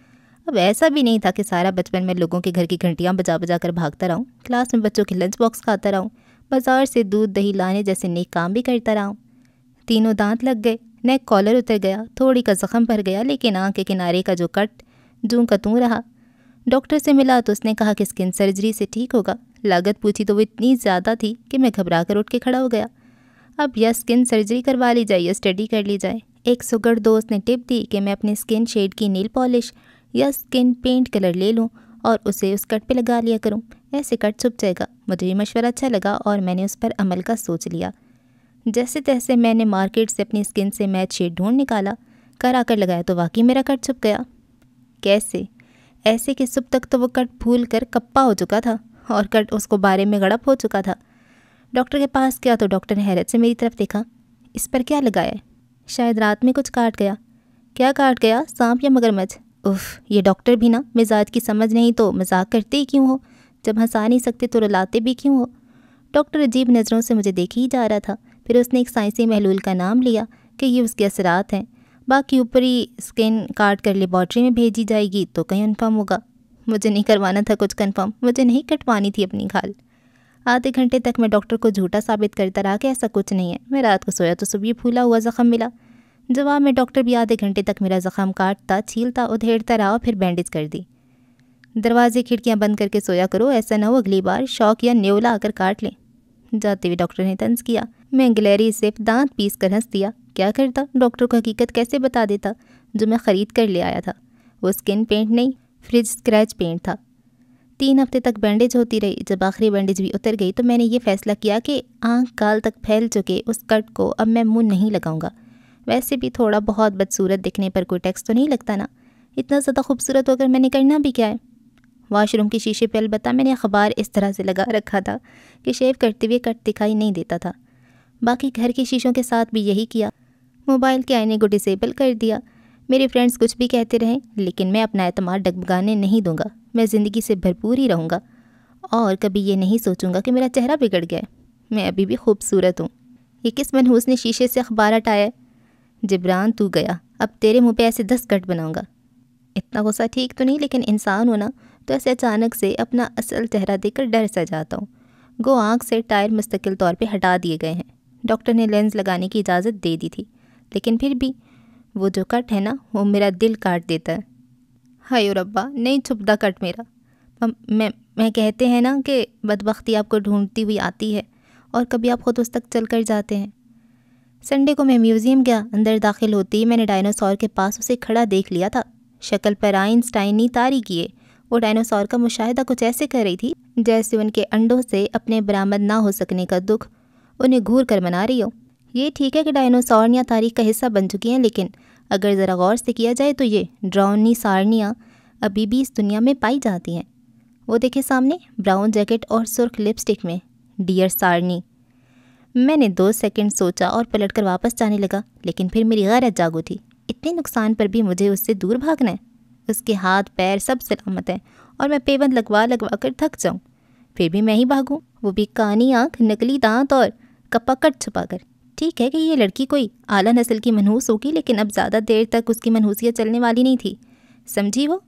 अब ऐसा भी नहीं था कि सारा बचपन में लोगों के घर की घंटियाँ बजा बजा कर भागता रहूँ क्लास में बच्चों के लंच बॉक्स खाता रहूँ बाज़ार से दूध दही लाने जैसे नेक काम भी करता रहा हूँ तीनों दांत लग गए नेक कॉलर उतर गया थोड़ी का ज़ख़म भर गया लेकिन आँख के किनारे का जो कट जूँ का तू रहा डॉक्टर से मिला तो उसने कहा कि स्किन सर्जरी से ठीक होगा लागत पूछी तो वो इतनी ज़्यादा थी कि मैं घबरा कर उठ के खड़ा हो गया अब यह स्किन सर्जरी करवा ली जाए या स्टडी कर ली जाए एक सुगर दोस्त ने टिप दी कि मैं अपनी स्किन शेड की नील पॉलिश या स्किन पेंट कलर ले लूँ और उसे उस कट पे लगा लिया करूँ ऐसे कट छुप जाएगा मुझे ये मशवरा अच्छा लगा और मैंने उस पर अमल का सोच लिया जैसे तैसे मैंने मार्केट से अपनी स्किन से मैच शेड ढूंढ निकाला कर आकर लगाया तो वाकई मेरा कट छुप गया कैसे ऐसे कि सुबह तक तो वो कट भूल कर कप्पा हो चुका था और कट उसको बारे में गड़प हो चुका था डॉक्टर के पास गया तो डॉक्टर ने हैरत से मेरी तरफ देखा इस पर क्या लगाया है शायद रात में कुछ काट गया क्या काट गया सांप या मगरमच्छ उफ ये डॉक्टर भी ना मिजाज की समझ नहीं तो मजाक करते ही क्यों हो जब हंसा नहीं सकते तो रुलाते भी क्यों हो डॉक्टर अजीब नज़रों से मुझे देख ही जा रहा था फिर उसने एक साइंसी महलूल का नाम लिया कि ये उसके असरात हैं बाकी ऊपरी स्किन काट कर लेबॉर्ट्री में भेजी जाएगी तो कहीं कन्फर्म होगा मुझे नहीं करवाना था कुछ कन्फर्म मुझे नहीं कटवानी थी अपनी खाल आधे घंटे तक मैं डॉक्टर को झूठा साबित करता रहा कि ऐसा कुछ नहीं है मैं रात को सोया तो सुबह फूला हुआ ज़ख़म मिला जवाब में डॉक्टर भी आधे घंटे तक मेरा ज़ख़म काटता छीलता उधेड़ता रहा और फिर बैंडेज कर दी दरवाजे खिड़कियाँ बंद करके सोया करो ऐसा ना हो अगली बार शौक या नेवला आकर काट लें जाते हुए डॉक्टर ने तंज किया मैं गलेरी से दांत पीस कर हंस दिया क्या करता डॉक्टर को हकीकत कैसे बता देता जो मैं ख़रीद कर ले आया था वो स्किन पेंट नहीं फ्रिज स्क्रैच पेंट था तीन हफ्ते तक बैंडेज होती रही जब आखिरी बैंडेज भी उतर गई तो मैंने ये फैसला किया कि आँख काल तक फैल चुके उस कट को अब मैं मुंह नहीं लगाऊंगा वैसे भी थोड़ा बहुत बदसूरत दिखने पर कोई टैक्स तो नहीं लगता ना इतना ज़्यादा खूबसूरत होकर तो मैंने करना भी क्या है वॉशरूम के शीशे पर अलबत्ता मैंने अखबार इस तरह से लगा रखा था कि शेव करते हुए कट दिखाई नहीं देता था बाकी घर के शीशों के साथ भी यही किया मोबाइल के आईने को डिसेबल कर दिया मेरे फ्रेंड्स कुछ भी कहते रहें लेकिन मैं अपना अतमार डगमगाने नहीं दूंगा मैं ज़िंदगी से भरपूर ही रहूँगा और कभी ये नहीं सोचूंगा कि मेरा चेहरा बिगड़ गया मैं अभी भी खूबसूरत हूँ ये किस मनहूस ने शीशे से अखबार हटाया जिब्रान तू गया अब तेरे मुँह पे ऐसे दस गट बनाऊँगा इतना गुस्सा ठीक तो नहीं लेकिन इंसान होना तो ऐसे अचानक से अपना असल चेहरा देखकर डर सा जाता हूँ गो आँख से टायर मुस्तकिल तौर पर हटा दिए गए हैं डॉक्टर ने लेंस लगाने की इजाज़त दे दी थी लेकिन फिर भी वो जो कट है ना वो मेरा दिल काट देता है हाय रब्बा नहीं छुपदा कट मेरा मैं मैं कहते हैं ना कि बदबख्ती आपको ढूंढती हुई आती है और कभी आप ख़ुद उस तक चल कर जाते हैं संडे को मैं म्यूज़ियम गया अंदर दाखिल होते ही मैंने डायनासोर के पास उसे खड़ा देख लिया था शक्ल पर आइंस्टाइन ने तारी किए वो डायनासोर का मुशाहिदा कुछ ऐसे कर रही थी जैसे उनके अंडों से अपने बरामद ना हो सकने का दुख उन्हें घूर कर मना रही हो ये ठीक है कि डायनोसॉर तारीख का हिस्सा बन चुकी हैं लेकिन अगर ज़रा गौर से किया जाए तो ये ड्राउनी सारनियाँ अभी भी इस दुनिया में पाई जाती हैं वो देखे सामने ब्राउन जैकेट और सुर्ख लिपस्टिक में डियर सारनी मैंने दो सेकंड सोचा और पलटकर वापस जाने लगा लेकिन फिर मेरी गैरत जागो थी इतने नुकसान पर भी मुझे उससे दूर भागना है उसके हाथ पैर सब सलामत हैं और मैं पेबंद लगवा लगवा कर थक जाऊँ फिर भी मैं ही भागूँ वो भी कानी आँख नकली दांत और कपकट छुपा कर ठीक है कि ये लड़की कोई आला नस्ल की मनहूस होगी लेकिन अब ज़्यादा देर तक उसकी मनहूसियत चलने वाली नहीं थी समझी वो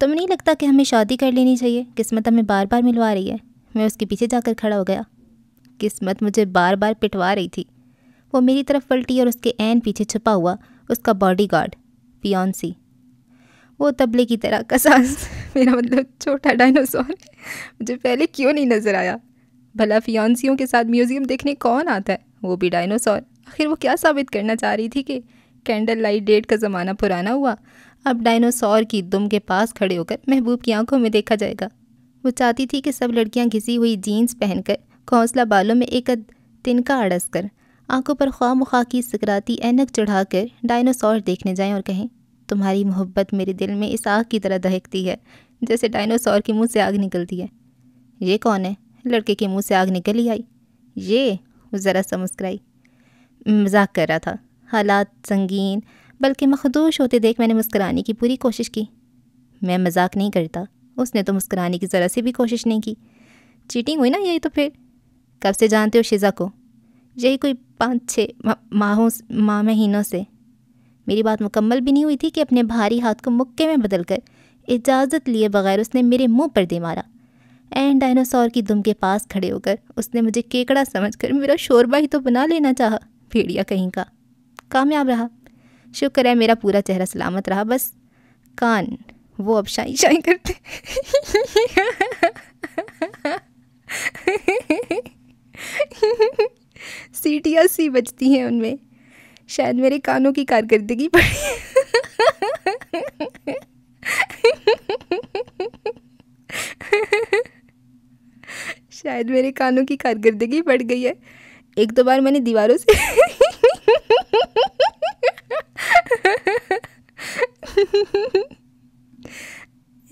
तुम्हें नहीं लगता कि हमें शादी कर लेनी चाहिए किस्मत हमें बार बार मिलवा रही है मैं उसके पीछे जाकर खड़ा हो गया किस्मत मुझे बार बार पिटवा रही थी वो मेरी तरफ पलटी और उसके एन पीछे छुपा हुआ उसका बॉडी गार्ड पियोनसी वो तबले की तरह का सांस मेरा मतलब छोटा डायनासोर मुझे पहले क्यों नहीं नज़र आया भला फियांसियों के साथ म्यूज़ियम देखने कौन आता है वो भी डायनासोर आखिर वो क्या साबित करना चाह रही थी कि कैंडल लाइट डेट का ज़माना पुराना हुआ अब डायनासोर की दुम के पास खड़े होकर महबूब की आंखों में देखा जाएगा वो चाहती थी कि सब लड़कियां घिसी हुई जीन्स पहनकर घोंसला बालों में एक तिनका अड़स कर आँखों पर ख्वा मुखा की सकराती ऐनक चढ़ाकर डायनासोर देखने जाएं और कहें तुम्हारी मोहब्बत मेरे दिल में इस आग की तरह दहकती है जैसे डायनासोर के मुँह से आग निकलती है ये कौन है लड़के के मुँह से आग निकल ही आई ये ज़रा सा मुस्कराई मजाक कर रहा था हालात संगीन बल्कि मखदूश होते देख मैंने मुस्कराने की पूरी कोशिश की मैं मजाक नहीं करता उसने तो मुस्कराने की ज़रा सी भी कोशिश नहीं की चीटिंग हुई ना यही तो फिर कब से जानते हो शिज़ा को यही कोई पाँच छः माहों माह महीनों से मेरी बात मुकम्मल भी नहीं हुई थी कि अपने भारी हाथ को मुक्के में बदल कर इजाज़त लिए बगैर उसने मेरे मुंह पर दे मारा एंड डायनासोर की दुम के पास खड़े होकर उसने मुझे केकड़ा समझकर मेरा शोरबा ही तो बना लेना चाहा भेड़िया कहीं का कामयाब रहा शुक्र है मेरा पूरा चेहरा सलामत रहा बस कान वो अब शाई शाई करते सीटियाँ सी बजती हैं उनमें शायद मेरे कानों की कारकर्दगी पड़ी शायद मेरे कानों की कारकर्दगी बढ़ गई है एक दो बार मैंने दीवारों से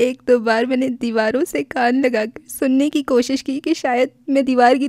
एक दो बार मैंने दीवारों से कान लगाकर सुनने की कोशिश की कि शायद मैं दीवार की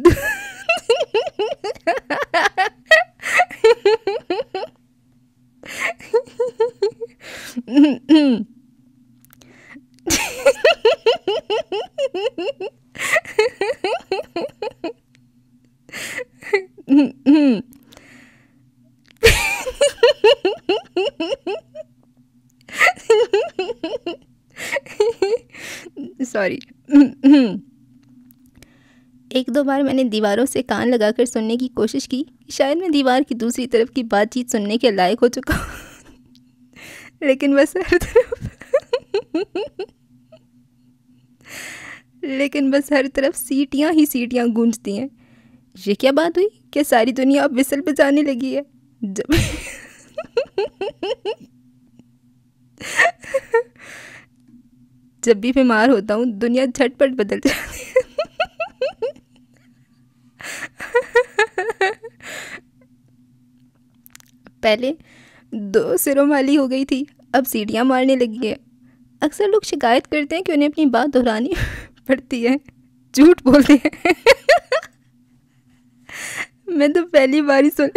सॉरी एक दो बार मैंने दीवारों से कान लगाकर सुनने की कोशिश की शायद मैं दीवार की दूसरी तरफ की बातचीत सुनने के लायक हो चुका हूँ लेकिन बस हर तरफ लेकिन बस हर तरफ सीटियाँ ही सीटियाँ गूंजती हैं ये क्या बात हुई क्या सारी दुनिया अब विसल जाने लगी है जब जब भी बीमार होता हूँ दुनिया झटपट बदल जाती है पहले दो सिरों वाली हो गई थी अब सीढ़ियाँ मारने लगी है अक्सर लोग शिकायत करते हैं कि उन्हें अपनी बात दोहरानी पड़ती है झूठ बोलते हैं मैं तो पहली बार ही सुन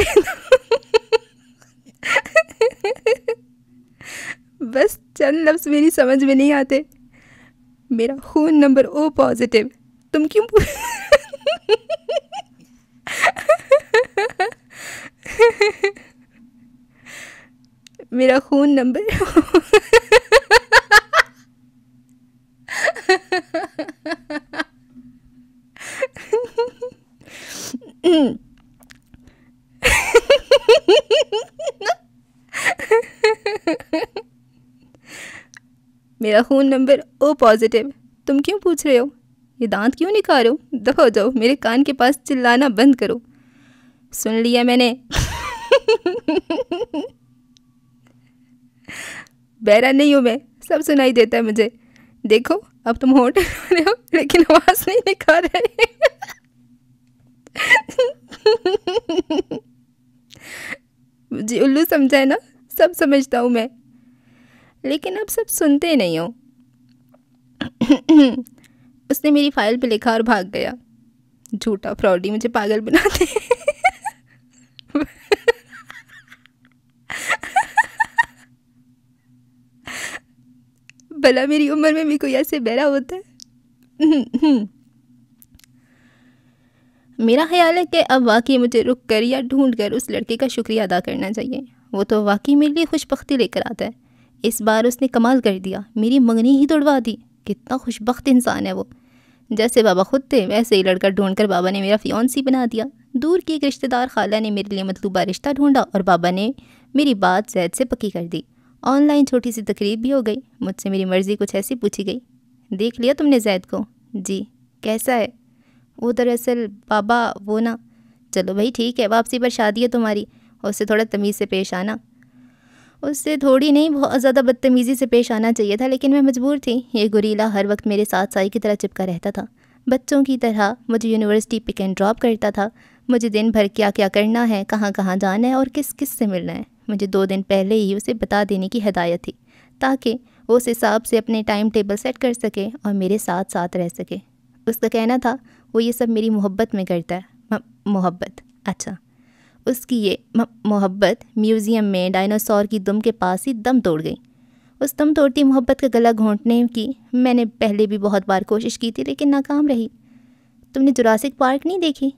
बस चंद लफ्ज़ मेरी समझ में नहीं आते मेरा ख़ून नंबर ओ पॉजिटिव तुम क्यों मेरा ख़ून नंबर मेरा खून नंबर ओ पॉजिटिव तुम क्यों पूछ रहे हो ये दांत क्यों निकाल रहे हो दफा जाओ मेरे कान के पास चिल्लाना बंद करो सुन लिया मैंने बहरा नहीं हूँ मैं सब सुनाई देता है मुझे देखो अब तुम होट रहे हो लेकिन आवाज नहीं निकाल रहे जी उल्लू समझाए ना सब समझता हूँ मैं लेकिन अब सब सुनते नहीं हो उसने मेरी फाइल पे लिखा और भाग गया झूठा फ्रॉडी मुझे पागल बनाते भला मेरी उम्र में भी कोई ऐसे बहरा होता है मेरा ख्याल है कि अब वाकई मुझे रुक कर या ढूंढ कर उस लड़के का शुक्रिया अदा करना चाहिए वो तो वाकई मेरे लिए खुशबख्ती लेकर आता है इस बार उसने कमाल कर दिया मेरी मंगनी ही तोड़वा दी कितना खुशबख्त इंसान है वो जैसे बाबा खुद थे वैसे ही लड़का ढूंढ कर बाबा ने मेरा सी बना दिया दूर की एक रिश्तेदार खाला ने मेरे लिए मतलूबा रिश्ता ढूंढा और बाबा ने मेरी बात जैद से पक्की कर दी ऑनलाइन छोटी सी तकरीब भी हो गई मुझसे मेरी मर्ज़ी कुछ ऐसी पूछी गई देख लिया तुमने जैद को जी कैसा है वो दरअसल बाबा वो ना चलो भाई ठीक है वापसी पर शादी है तुम्हारी और उससे थोड़ा तमीज़ से पेश आना उससे थोड़ी नहीं बहुत ज़्यादा बदतमीज़ी से पेश आना चाहिए था लेकिन मैं मजबूर थी ये गुरीला हर वक्त मेरे साथ साई की तरह चिपका रहता था बच्चों की तरह मुझे यूनिवर्सिटी पिक एंड ड्रॉप करता था मुझे दिन भर क्या क्या करना है कहाँ कहाँ जाना है और किस किस से मिलना है मुझे दो दिन पहले ही उसे बता देने की हदायत थी ताकि वो उस हिसाब से अपने टाइम टेबल सेट कर सके और मेरे साथ साथ रह सके उसका कहना था वो ये सब मेरी मोहब्बत में करता है मोहब्बत अच्छा उसकी ये मोहब्बत म्यूज़ियम में डायनासोर की दुम के पास ही दम तोड़ गई उस दम तोड़ती मोहब्बत का गला घोंटने की मैंने पहले भी बहुत बार कोशिश की थी लेकिन नाकाम रही तुमने जुरासिक पार्क नहीं देखी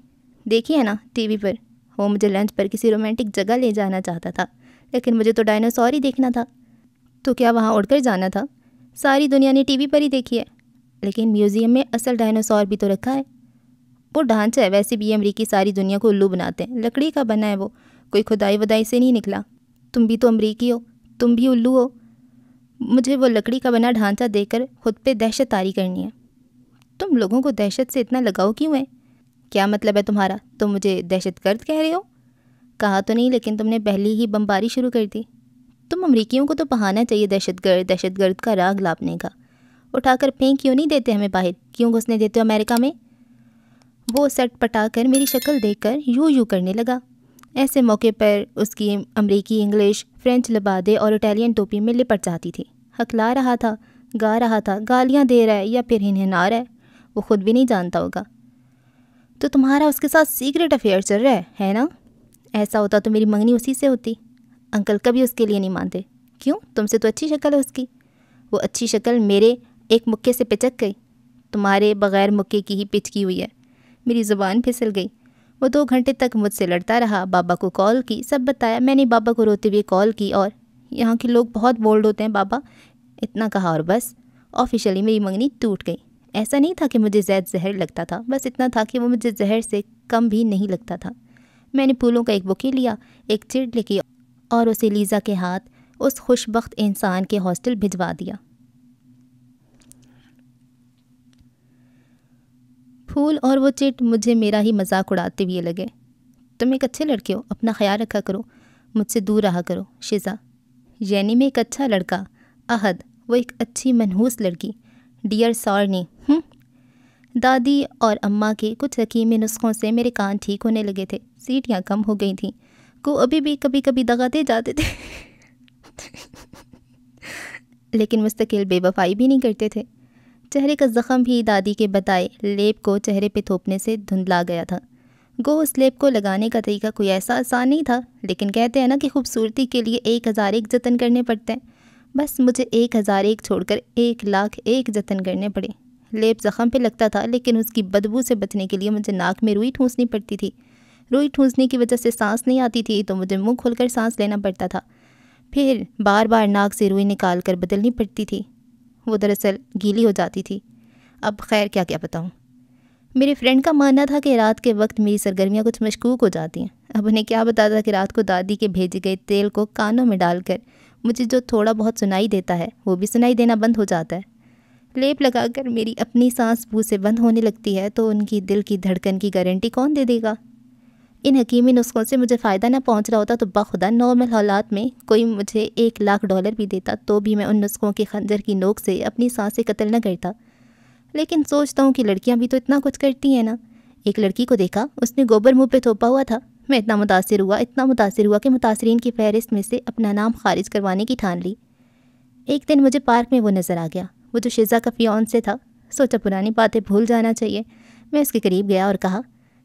देखी है ना टीवी पर वो मुझे लंच पर किसी रोमांटिक जगह ले जाना चाहता था लेकिन मुझे तो डायनासोर ही देखना था तो क्या वहाँ उड़कर जाना था सारी दुनिया ने टीवी पर ही देखी है लेकिन म्यूज़ियम में असल डायनासोर भी तो रखा है वो ढांचा है वैसे भी अमरीकी सारी दुनिया को उल्लू बनाते हैं लकड़ी का बना है वो कोई खुदाई वदाई से नहीं निकला तुम भी तो अमरीकी हो तुम भी उल्लू हो मुझे वो लकड़ी का बना ढांचा देकर खुद पे दहशत तारी करनी है तुम लोगों को दहशत से इतना लगाओ क्यों है क्या मतलब है तुम्हारा तुम मुझे दहशत गर्द कह रहे हो कहा तो नहीं लेकिन तुमने पहली ही बमबारी शुरू कर दी तुम अमरीकियों को तो बहाना चाहिए दहशत गर्द दहशत गर्द का राग लापने का उठाकर फेंक क्यों नहीं देते हमें बाहर क्यों घुसने देते हो अमेरिका में वो सट पटा कर मेरी शक्ल देख कर यूँ यूँ करने लगा ऐसे मौके पर उसकी अमरीकी इंग्लिश फ्रेंच लबादे और इटालियन टोपी में लिपट जाती थी हकला रहा था गा रहा था गालियाँ दे रहा है या फिर हिनहिना रहा है वो खुद भी नहीं जानता होगा तो तुम्हारा उसके साथ सीक्रेट अफेयर चल रहा है है ना ऐसा होता तो मेरी मंगनी उसी से होती अंकल कभी उसके लिए नहीं मानते क्यों तुमसे तो अच्छी शक्ल है उसकी वो अच्छी शक्ल मेरे एक मुक्के से पिचक गई तुम्हारे बग़ैर मुक्के की ही पिचकी हुई है मेरी ज़ुबान फिसल गई वो दो घंटे तक मुझसे लड़ता रहा बाबा को कॉल की सब बताया मैंने बाबा को रोते हुए कॉल की और यहाँ के लोग बहुत बोल्ड होते हैं बाबा इतना कहा और बस ऑफिशियली मेरी मंगनी टूट गई ऐसा नहीं था कि मुझे जैद जहर लगता था बस इतना था कि वो मुझे जहर से कम भी नहीं लगता था मैंने फूलों का एक बुके लिया एक चिड़ लिखी और उसे लीज़ा के हाथ उस खुशबक इंसान के हॉस्टल भिजवा दिया फूल और वो चिट मुझे मेरा ही मजाक उड़ाते हुए लगे तुम एक अच्छे लड़के हो अपना ख्याल रखा करो मुझसे दूर रहा करो शिजा यानी मैं एक अच्छा लड़का अहद वो एक अच्छी मनहूस लड़की डियर सॉर्नी दादी और अम्मा के कुछ हकीमे नुस्खों से मेरे कान ठीक होने लगे थे सीटियाँ कम हो गई थीं को अभी भी कभी कभी दगा दे जाते थे लेकिन मुस्तकिल बेवफाई भी नहीं करते थे चेहरे का ज़ख़म भी दादी के बताए लेप को चेहरे पे थोपने से धुंधला गया था गो उस लेप को लगाने का तरीका कोई ऐसा आसान नहीं था लेकिन कहते हैं ना कि खूबसूरती के लिए एक हज़ार एक जतन करने पड़ते हैं बस मुझे एक हज़ार एक छोड़कर एक लाख एक जतन करने पड़े लेप जख्म पे लगता था लेकिन उसकी बदबू से बचने के लिए मुझे नाक में रुई ठूंसनी पड़ती थी रुई ठूंसने की वजह से सांस नहीं आती थी तो मुझे मुंह खोलकर सांस लेना पड़ता था फिर बार बार नाक से रुई निकाल कर बदलनी पड़ती थी वो दरअसल गीली हो जाती थी अब खैर क्या क्या बताऊँ मेरे फ्रेंड का मानना था कि रात के वक्त मेरी सरगर्मियाँ कुछ मशकूक हो जाती हैं अब उन्हें क्या बताता कि रात को दादी के भेजे गए तेल को कानों में डालकर मुझे जो थोड़ा बहुत सुनाई देता है वो भी सुनाई देना बंद हो जाता है लेप लगाकर मेरी अपनी सांस बू से बंद होने लगती है तो उनकी दिल की धड़कन की गारंटी कौन दे देगा इन हकीमी नुस्खों से मुझे फ़ायदा ना पहुंच रहा होता तो बाखुदा नॉर्मल हालात में कोई मुझे एक लाख डॉलर भी देता तो भी मैं उन नुस्खों के खंजर की नोक से अपनी सांसें कतल न करता लेकिन सोचता हूँ कि लड़कियाँ भी तो इतना कुछ करती हैं ना एक लड़की को देखा उसने गोबर मुँह पे थोपा हुआ था मैं इतना मुतासर हुआ इतना मुतासर हुआ कि मुतासरीन की फहरिस्त में से अपना नाम खारिज करवाने की ठान ली एक दिन मुझे पार्क में वो नज़र आ गया वो जो शिजा का फ़ियौन से था सोचा पुरानी बातें भूल जाना चाहिए मैं उसके करीब गया और कहा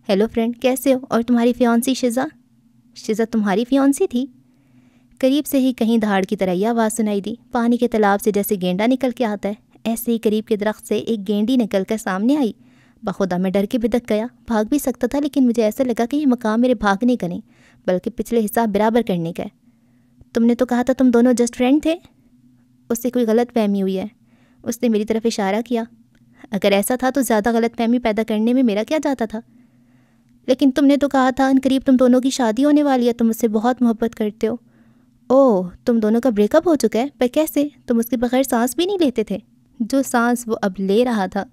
हेलो फ्रेंड कैसे हो और तुम्हारी फ़ियौनसी शिजा शिजा तुम्हारी फ़ियौनसी थी करीब से ही कहीं दहाड़ की तरह यह आवाज़ सुनाई दी पानी के तालाब से जैसे गेंडा निकल के आता है ऐसे ही करीब के दरख्त से एक गेंडी निकल कर सामने आई बखुदा मैं डर के भिदक गया भाग भी सकता था लेकिन मुझे ऐसा लगा कि ये मकाम मेरे भागने का नहीं बल्कि पिछले हिसाब बराबर करने का तुमने तो कहा था तुम दोनों जस्ट फ्रेंड थे उससे कोई गलत फहमी हुई है उसने मेरी तरफ इशारा किया अगर ऐसा था तो ज़्यादा गलत फहमी पैदा करने में मेरा क्या जाता था लेकिन तुमने तो कहा था करीब तुम दोनों की शादी होने वाली है तुम उससे बहुत मोहब्बत करते हो ओह तुम दोनों का ब्रेकअप हो चुका है पर कैसे तुम उसके बगैर सांस भी नहीं लेते थे जो सांस वो अब ले रहा था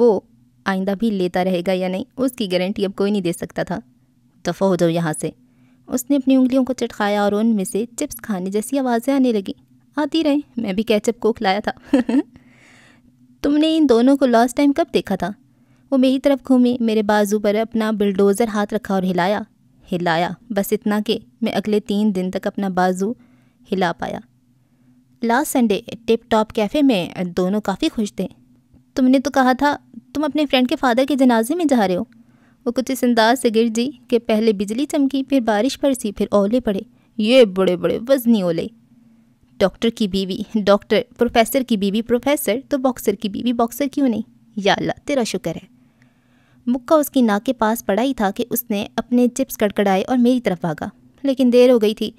वो आइंदा भी लेता रहेगा या नहीं उसकी गारंटी अब कोई नहीं दे सकता था दफ़ा हो जाओ यहाँ से उसने अपनी उंगलियों को चटकाया और उनमें से चिप्स खाने जैसी आवाज़ें आने लगी आती रहे मैं भी कैचअप को खिलाया था तुमने इन दोनों को लास्ट टाइम कब देखा था वो मेरी तरफ घूमी मेरे बाजू पर अपना बिलडोजर हाथ रखा और हिलाया हिलाया बस इतना कि मैं अगले तीन दिन तक अपना बाजू हिला पाया last Sunday tip top cafe में दोनों काफ़ी खुश थे तुमने तो कहा था तुम अपने फ्रेंड के फादर के जनाजे में जा रहे हो वो कुछ इस अंदाज से गिर जी कि पहले बिजली चमकी फिर बारिश सी फिर ओले पड़े ये बड़े बड़े वजनी ओले डॉक्टर की बीवी डॉक्टर प्रोफेसर की बीवी प्रोफेसर तो बॉक्सर की बीवी बॉक्सर क्यों नहीं या अल्लाह तेरा शुक्र है मुक्का उसकी नाक के पास पड़ा ही था कि उसने अपने चिप्स कड़कड़ाए और मेरी तरफ भागा लेकिन देर हो गई थी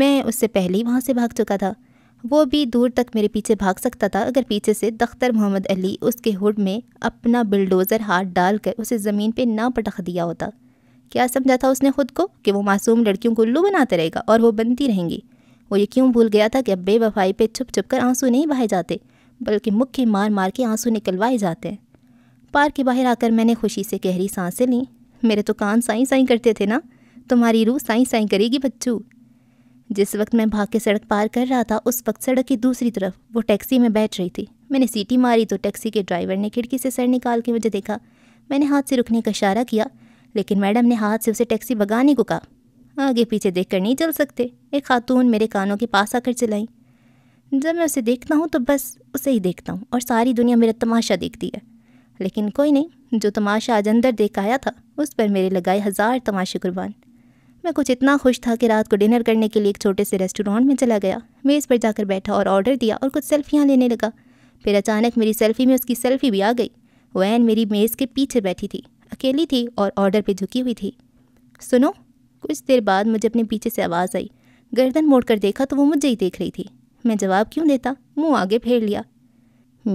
मैं उससे पहले ही वहाँ से भाग चुका था वो भी दूर तक मेरे पीछे भाग सकता था अगर पीछे से दख्तर मोहम्मद अली उसके हुड में अपना बिल्डोज़र हाथ डालकर उसे ज़मीन पे ना पटख दिया होता क्या समझा था उसने खुद को कि वो मासूम लड़कियों को उल्लू बनाते रहेगा और वो बनती रहेंगी वो ये क्यों भूल गया था कि अब बेवफाई पे छुप छुप कर आंसू नहीं बहाए जाते बल्कि मुख्य मार मार के आंसू निकलवाए जाते हैं पार के बाहर आकर मैंने खुशी से गहरी सांसें लीं मेरे तो कान साई साई करते थे ना तुम्हारी रूह साई साई करेगी बच्चू जिस वक्त मैं भाग के सड़क पार कर रहा था उस वक्त सड़क की दूसरी तरफ वो टैक्सी में बैठ रही थी मैंने सीटी मारी तो टैक्सी के ड्राइवर ने खिड़की से सर निकाल के मुझे देखा मैंने हाथ से रुकने का इशारा किया लेकिन मैडम ने हाथ से उसे टैक्सी भगाने को कहा आगे पीछे देख कर नहीं चल सकते एक खातून मेरे कानों के पास आकर चलाई जब मैं उसे देखता हूँ तो बस उसे ही देखता हूँ और सारी दुनिया मेरा तमाशा देखती है लेकिन कोई नहीं जो तमाशा आज अंदर देख आया था उस पर मेरे लगाए हज़ार तमाशे कुर्बान मैं कुछ इतना खुश था कि रात को डिनर करने के लिए एक छोटे से रेस्टोरेंट में चला गया मेज़ पर जाकर बैठा और ऑर्डर दिया और कुछ सेल्फियाँ लेने लगा फिर अचानक मेरी सेल्फी में उसकी सेल्फी भी आ गई वैन मेरी मेज़ के पीछे बैठी थी अकेली थी और ऑर्डर पर झुकी हुई थी सुनो कुछ देर बाद मुझे अपने पीछे से आवाज़ आई गर्दन मोड़ कर देखा तो वो मुझे ही देख रही थी मैं जवाब क्यों देता मुंह आगे फेर लिया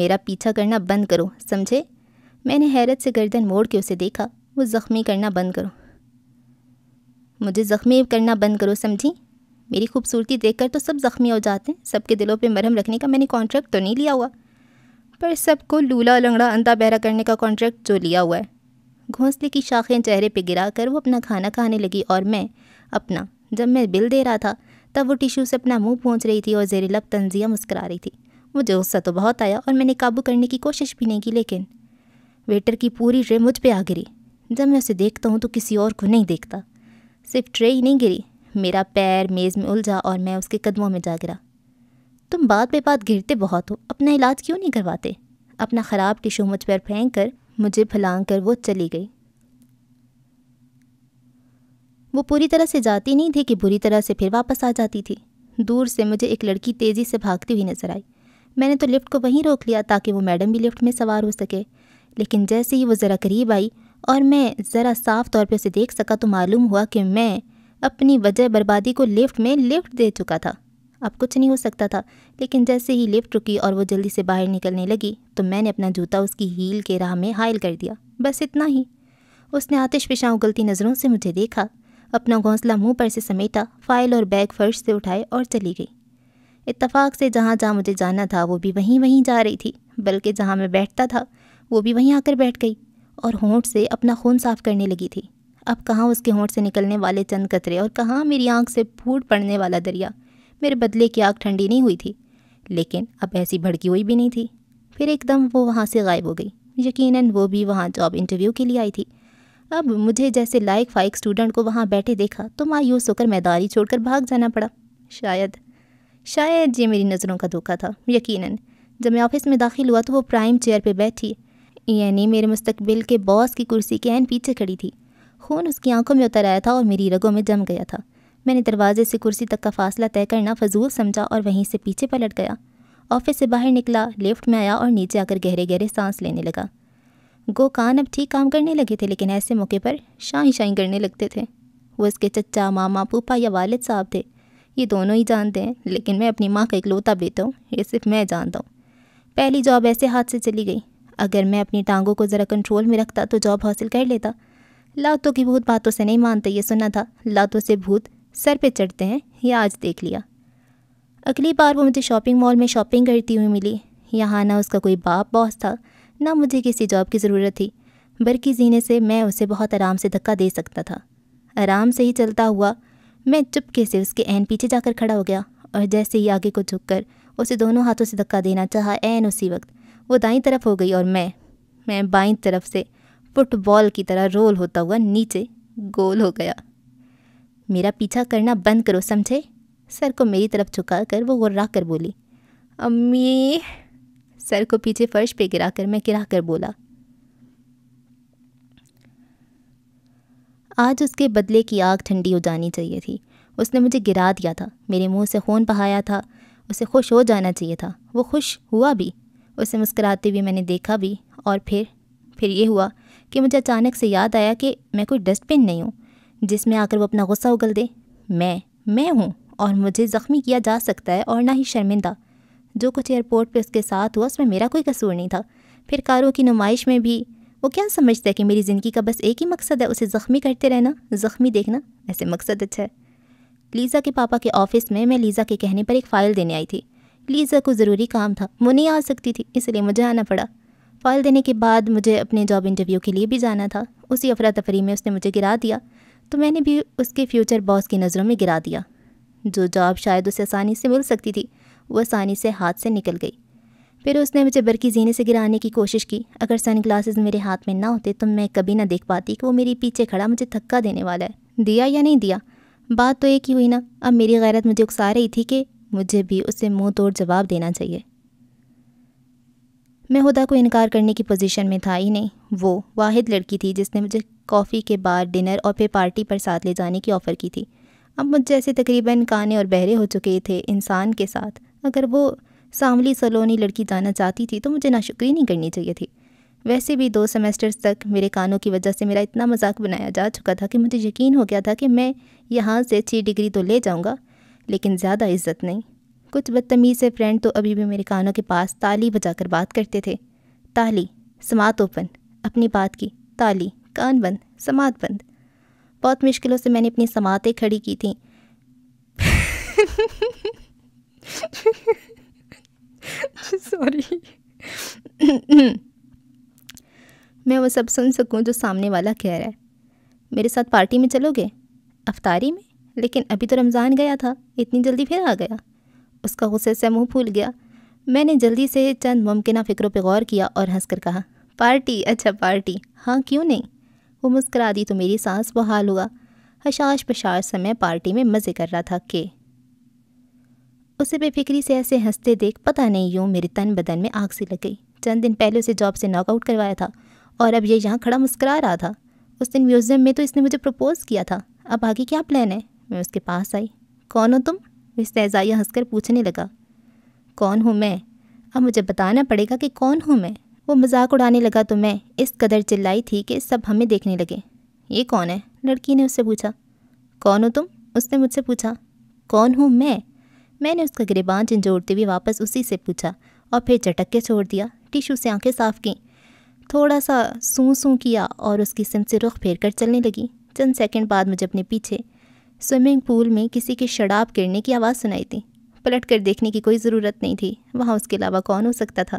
मेरा पीछा करना बंद करो समझे मैंने हैरत से गर्दन मोड़ के उसे देखा वो ज़ख्मी करना बंद करो मुझे ज़ख्मी करना बंद करो समझी मेरी खूबसूरती देखकर तो सब ज़ख्मी हो जाते हैं सबके दिलों पे मरहम रखने का मैंने कॉन्ट्रैक्ट तो नहीं लिया हुआ पर सबको लूला लंगड़ा अंधा बहरा करने का कॉन्ट्रैक्ट जो लिया हुआ है घोंसले की शाखें चेहरे पे गिरा कर वो अपना खाना खाने लगी और मैं अपना जब मैं बिल दे रहा था तब वो टिशू से अपना मुंह पहुँच रही थी और जेर लब तंजिया मुस्करा रही थी मुझे गुस्सा तो बहुत आया और मैंने काबू करने की कोशिश भी नहीं की लेकिन वेटर की पूरी रे मुझ पर आ गिरी जब मैं उसे देखता हूँ तो किसी और को नहीं देखता सिर्फ ट्रे ही नहीं गिरी मेरा पैर मेज़ में उलझा और मैं उसके कदमों में जा गिरा तुम बात पे बात गिरते बहुत हो अपना इलाज क्यों नहीं करवाते अपना ख़राब टिशू मुझ पर फेंक कर मुझे फलांग कर वो चली गई वो पूरी तरह से जाती नहीं थी कि बुरी तरह से फिर वापस आ जाती थी दूर से मुझे एक लड़की तेज़ी से भागती हुई नज़र आई मैंने तो लिफ्ट को वहीं रोक लिया ताकि वो मैडम भी लिफ्ट में सवार हो सके लेकिन जैसे ही वो ज़रा करीब आई और मैं ज़रा साफ तौर पे उसे देख सका तो मालूम हुआ कि मैं अपनी वजह बर्बादी को लिफ्ट में लिफ्ट दे चुका था अब कुछ नहीं हो सकता था लेकिन जैसे ही लिफ्ट रुकी और वो जल्दी से बाहर निकलने लगी तो मैंने अपना जूता उसकी हील के राह में हायल कर दिया बस इतना ही उसने आतिश पिशा उगलती नज़रों से मुझे देखा अपना घोंसला मुंह पर से समेटा फाइल और बैग फर्श से उठाए और चली गई इतफ़ाक़ से जहाँ जहाँ मुझे जाना था वो भी वहीं वहीं जा रही थी बल्कि जहाँ मैं बैठता था वो भी वहीं आकर बैठ गई और होंठ से अपना खून साफ करने लगी थी अब कहाँ उसके होंठ से निकलने वाले चंद कतरे और कहाँ मेरी आंख से फूट पड़ने वाला दरिया मेरे बदले की आग ठंडी नहीं हुई थी लेकिन अब ऐसी भड़की हुई भी नहीं थी फिर एकदम वो वहाँ से गायब हो गई यकीनन वो भी वहाँ जॉब इंटरव्यू के लिए आई थी अब मुझे जैसे लायक फाइक स्टूडेंट को वहाँ बैठे देखा तो मायूस होकर मैदारी छोड़कर भाग जाना पड़ा शायद शायद ये मेरी नज़रों का धोखा था यकीनन जब मैं ऑफ़िस में दाखिल हुआ तो वो प्राइम चेयर पे बैठी यानी मेरे मुस्तकबिल के बॉस की कुर्सी के एन पीछे खड़ी थी खून उसकी आंखों में उतर आया था और मेरी रगों में जम गया था मैंने दरवाजे से कुर्सी तक का फासला तय करना फजूल समझा और वहीं से पीछे पलट गया ऑफिस से बाहर निकला लिफ्ट में आया और नीचे आकर गहरे गहरे सांस लेने लगा गो कान अब ठीक काम करने लगे थे लेकिन ऐसे मौके पर शाही शाही करने लगते थे वो इसके चचा मामा फूफा या वालद साहब थे ये दोनों ही जानते हैं लेकिन मैं अपनी माँ का इकलौता बेटा हूँ ये सिर्फ मैं जानता हूँ पहली जॉब ऐसे हाथ से चली गई अगर मैं अपनी टांगों को ज़रा कंट्रोल में रखता तो जॉब हासिल कर लेता लातों की भूत बातों से नहीं मानते ये सुना था लातों से भूत सर पे चढ़ते हैं ये आज देख लिया अगली बार वो मुझे शॉपिंग मॉल में शॉपिंग करती हुई मिली यहाँ ना उसका कोई बाप बॉस था ना मुझे किसी जॉब की ज़रूरत थी बल्कि जीने से मैं उसे बहुत आराम से धक्का दे सकता था आराम से ही चलता हुआ मैं चुपके से उसके एन पीछे जाकर खड़ा हो गया और जैसे ही आगे को झुककर उसे दोनों हाथों से धक्का देना चाहा एन उसी वक्त वो दाईं तरफ हो गई और मैं मैं बाईं तरफ से फुटबॉल की तरह रोल होता हुआ नीचे गोल हो गया मेरा पीछा करना बंद करो समझे सर को मेरी तरफ झुका कर वो गुर्रा कर बोली अम्मी सर को पीछे फर्श पे गिरा कर मैं गिरा कर बोला आज उसके बदले की आग ठंडी हो जानी चाहिए थी उसने मुझे गिरा दिया था मेरे मुंह से खून बहाया था उसे खुश हो जाना चाहिए था वो खुश हुआ भी उसे मुस्कराते हुए मैंने देखा भी और फिर फिर ये हुआ कि मुझे अचानक से याद आया कि मैं कोई डस्टबिन नहीं हूँ जिसमें आकर वो अपना गुस्सा उगल दे मैं मैं हूँ और मुझे ज़ख्मी किया जा सकता है और ना ही शर्मिंदा जो कुछ एयरपोर्ट पर उसके साथ हुआ उसमें मेरा कोई कसूर नहीं था फिर कारों की नुमाइश में भी वो क्या समझता है कि मेरी ज़िंदगी का बस एक ही मकसद है उसे ज़ख्मी करते रहना ज़ख्मी देखना ऐसे मकसद अच्छा है लीज़ा के पापा के ऑफ़िस में मैं लीज़ा के कहने पर एक फ़ाइल देने आई थी लीज़ा कोई ज़रूरी काम था वो नहीं आ सकती थी इसलिए मुझे आना पड़ा फाइल देने के बाद मुझे अपने जॉब इंटरव्यू के लिए भी जाना था उसी अफरा तफरी में उसने मुझे गिरा दिया तो मैंने भी उसके फ्यूचर बॉस की नज़रों में गिरा दिया जो जॉब शायद उसे आसानी से मिल सकती थी वो आसानी से हाथ से निकल गई फिर उसने मुझे बरकी जीने से गिराने की कोशिश की अगर सन ग्लासेस मेरे हाथ में ना होते तो मैं कभी ना देख पाती कि वो मेरे पीछे खड़ा मुझे थक्का देने वाला है दिया या नहीं दिया बात तो एक ही हुई ना अब मेरी गैरत मुझे उकसा रही थी कि मुझे भी उसे मुंह तोड़ जवाब देना चाहिए मैं हुदा को इनकार करने की पोजीशन में था ही नहीं वो वाहिद लड़की थी जिसने मुझे कॉफ़ी के बाद डिनर और फिर पार्टी पर साथ ले जाने की ऑफ़र की थी अब मुझ जैसे तकरीबन काने और बहरे हो चुके थे इंसान के साथ अगर वो सांवली सलोनी लड़की जाना चाहती थी तो मुझे नाशुक्री नहीं करनी चाहिए थी वैसे भी दो सेमेस्टर्स तक मेरे कानों की वजह से मेरा इतना मजाक बनाया जा चुका था कि मुझे यकीन हो गया था कि मैं यहाँ से अच्छी डिग्री तो ले जाऊँगा लेकिन ज़्यादा इज्जत नहीं कुछ बदतमीज़ से फ्रेंड तो अभी भी मेरे कानों के पास ताली बजाकर बात करते थे ताली समात ओपन अपनी बात की ताली कान बंद समात बंद बहुत मुश्किलों से मैंने अपनी समातें खड़ी की थी सॉरी मैं वो सब सुन सकूं जो सामने वाला कह रहा है मेरे साथ पार्टी में चलोगे अफ्तारी में लेकिन अभी तो रमज़ान गया था इतनी जल्दी फिर आ गया उसका गुस्से से मुंह फूल गया मैंने जल्दी से चंद मुमकिन फ़िक्रों पर गौर किया और हंस कर कहा पार्टी अच्छा पार्टी हाँ क्यों नहीं वो मुस्करा दी तो मेरी सांस बहाल हुआ हशाश पशाश समय पार्टी में मज़े कर रहा था के उसे बेफिक्री से ऐसे हंसते देख पता नहीं यूँ मेरे तन बदन में आग सी लग गई चंद दिन पहले उसे जॉब से नॉकआउट करवाया था और अब ये यहाँ खड़ा मुस्करा रहा था उस दिन म्यूज़ियम में तो इसने मुझे प्रपोज़ किया था अब आगे क्या प्लान है मैं उसके पास आई कौन हो तुम इससे एजाया हंसकर पूछने लगा कौन हूँ मैं अब मुझे बताना पड़ेगा कि कौन हूँ मैं वो मजाक उड़ाने लगा तो मैं इस कदर चिल्लाई थी कि सब हमें देखने लगे ये कौन है लड़की ने उससे पूछा कौन हो तुम उसने मुझसे पूछा कौन हूँ मैं मैंने उसका गिरबान झंझोड़ते हुए वापस उसी से पूछा और फिर चटक के छोड़ दिया टिशू से आंखें साफ की थोड़ा सा सू सू किया और उसकी सिम से रुख फेर कर चलने लगी चंद सेकंड बाद मुझे अपने पीछे स्विमिंग पूल में किसी के शराब गिरने की आवाज़ सुनाई थी पलट कर देखने की कोई ज़रूरत नहीं थी वहाँ उसके अलावा कौन हो सकता था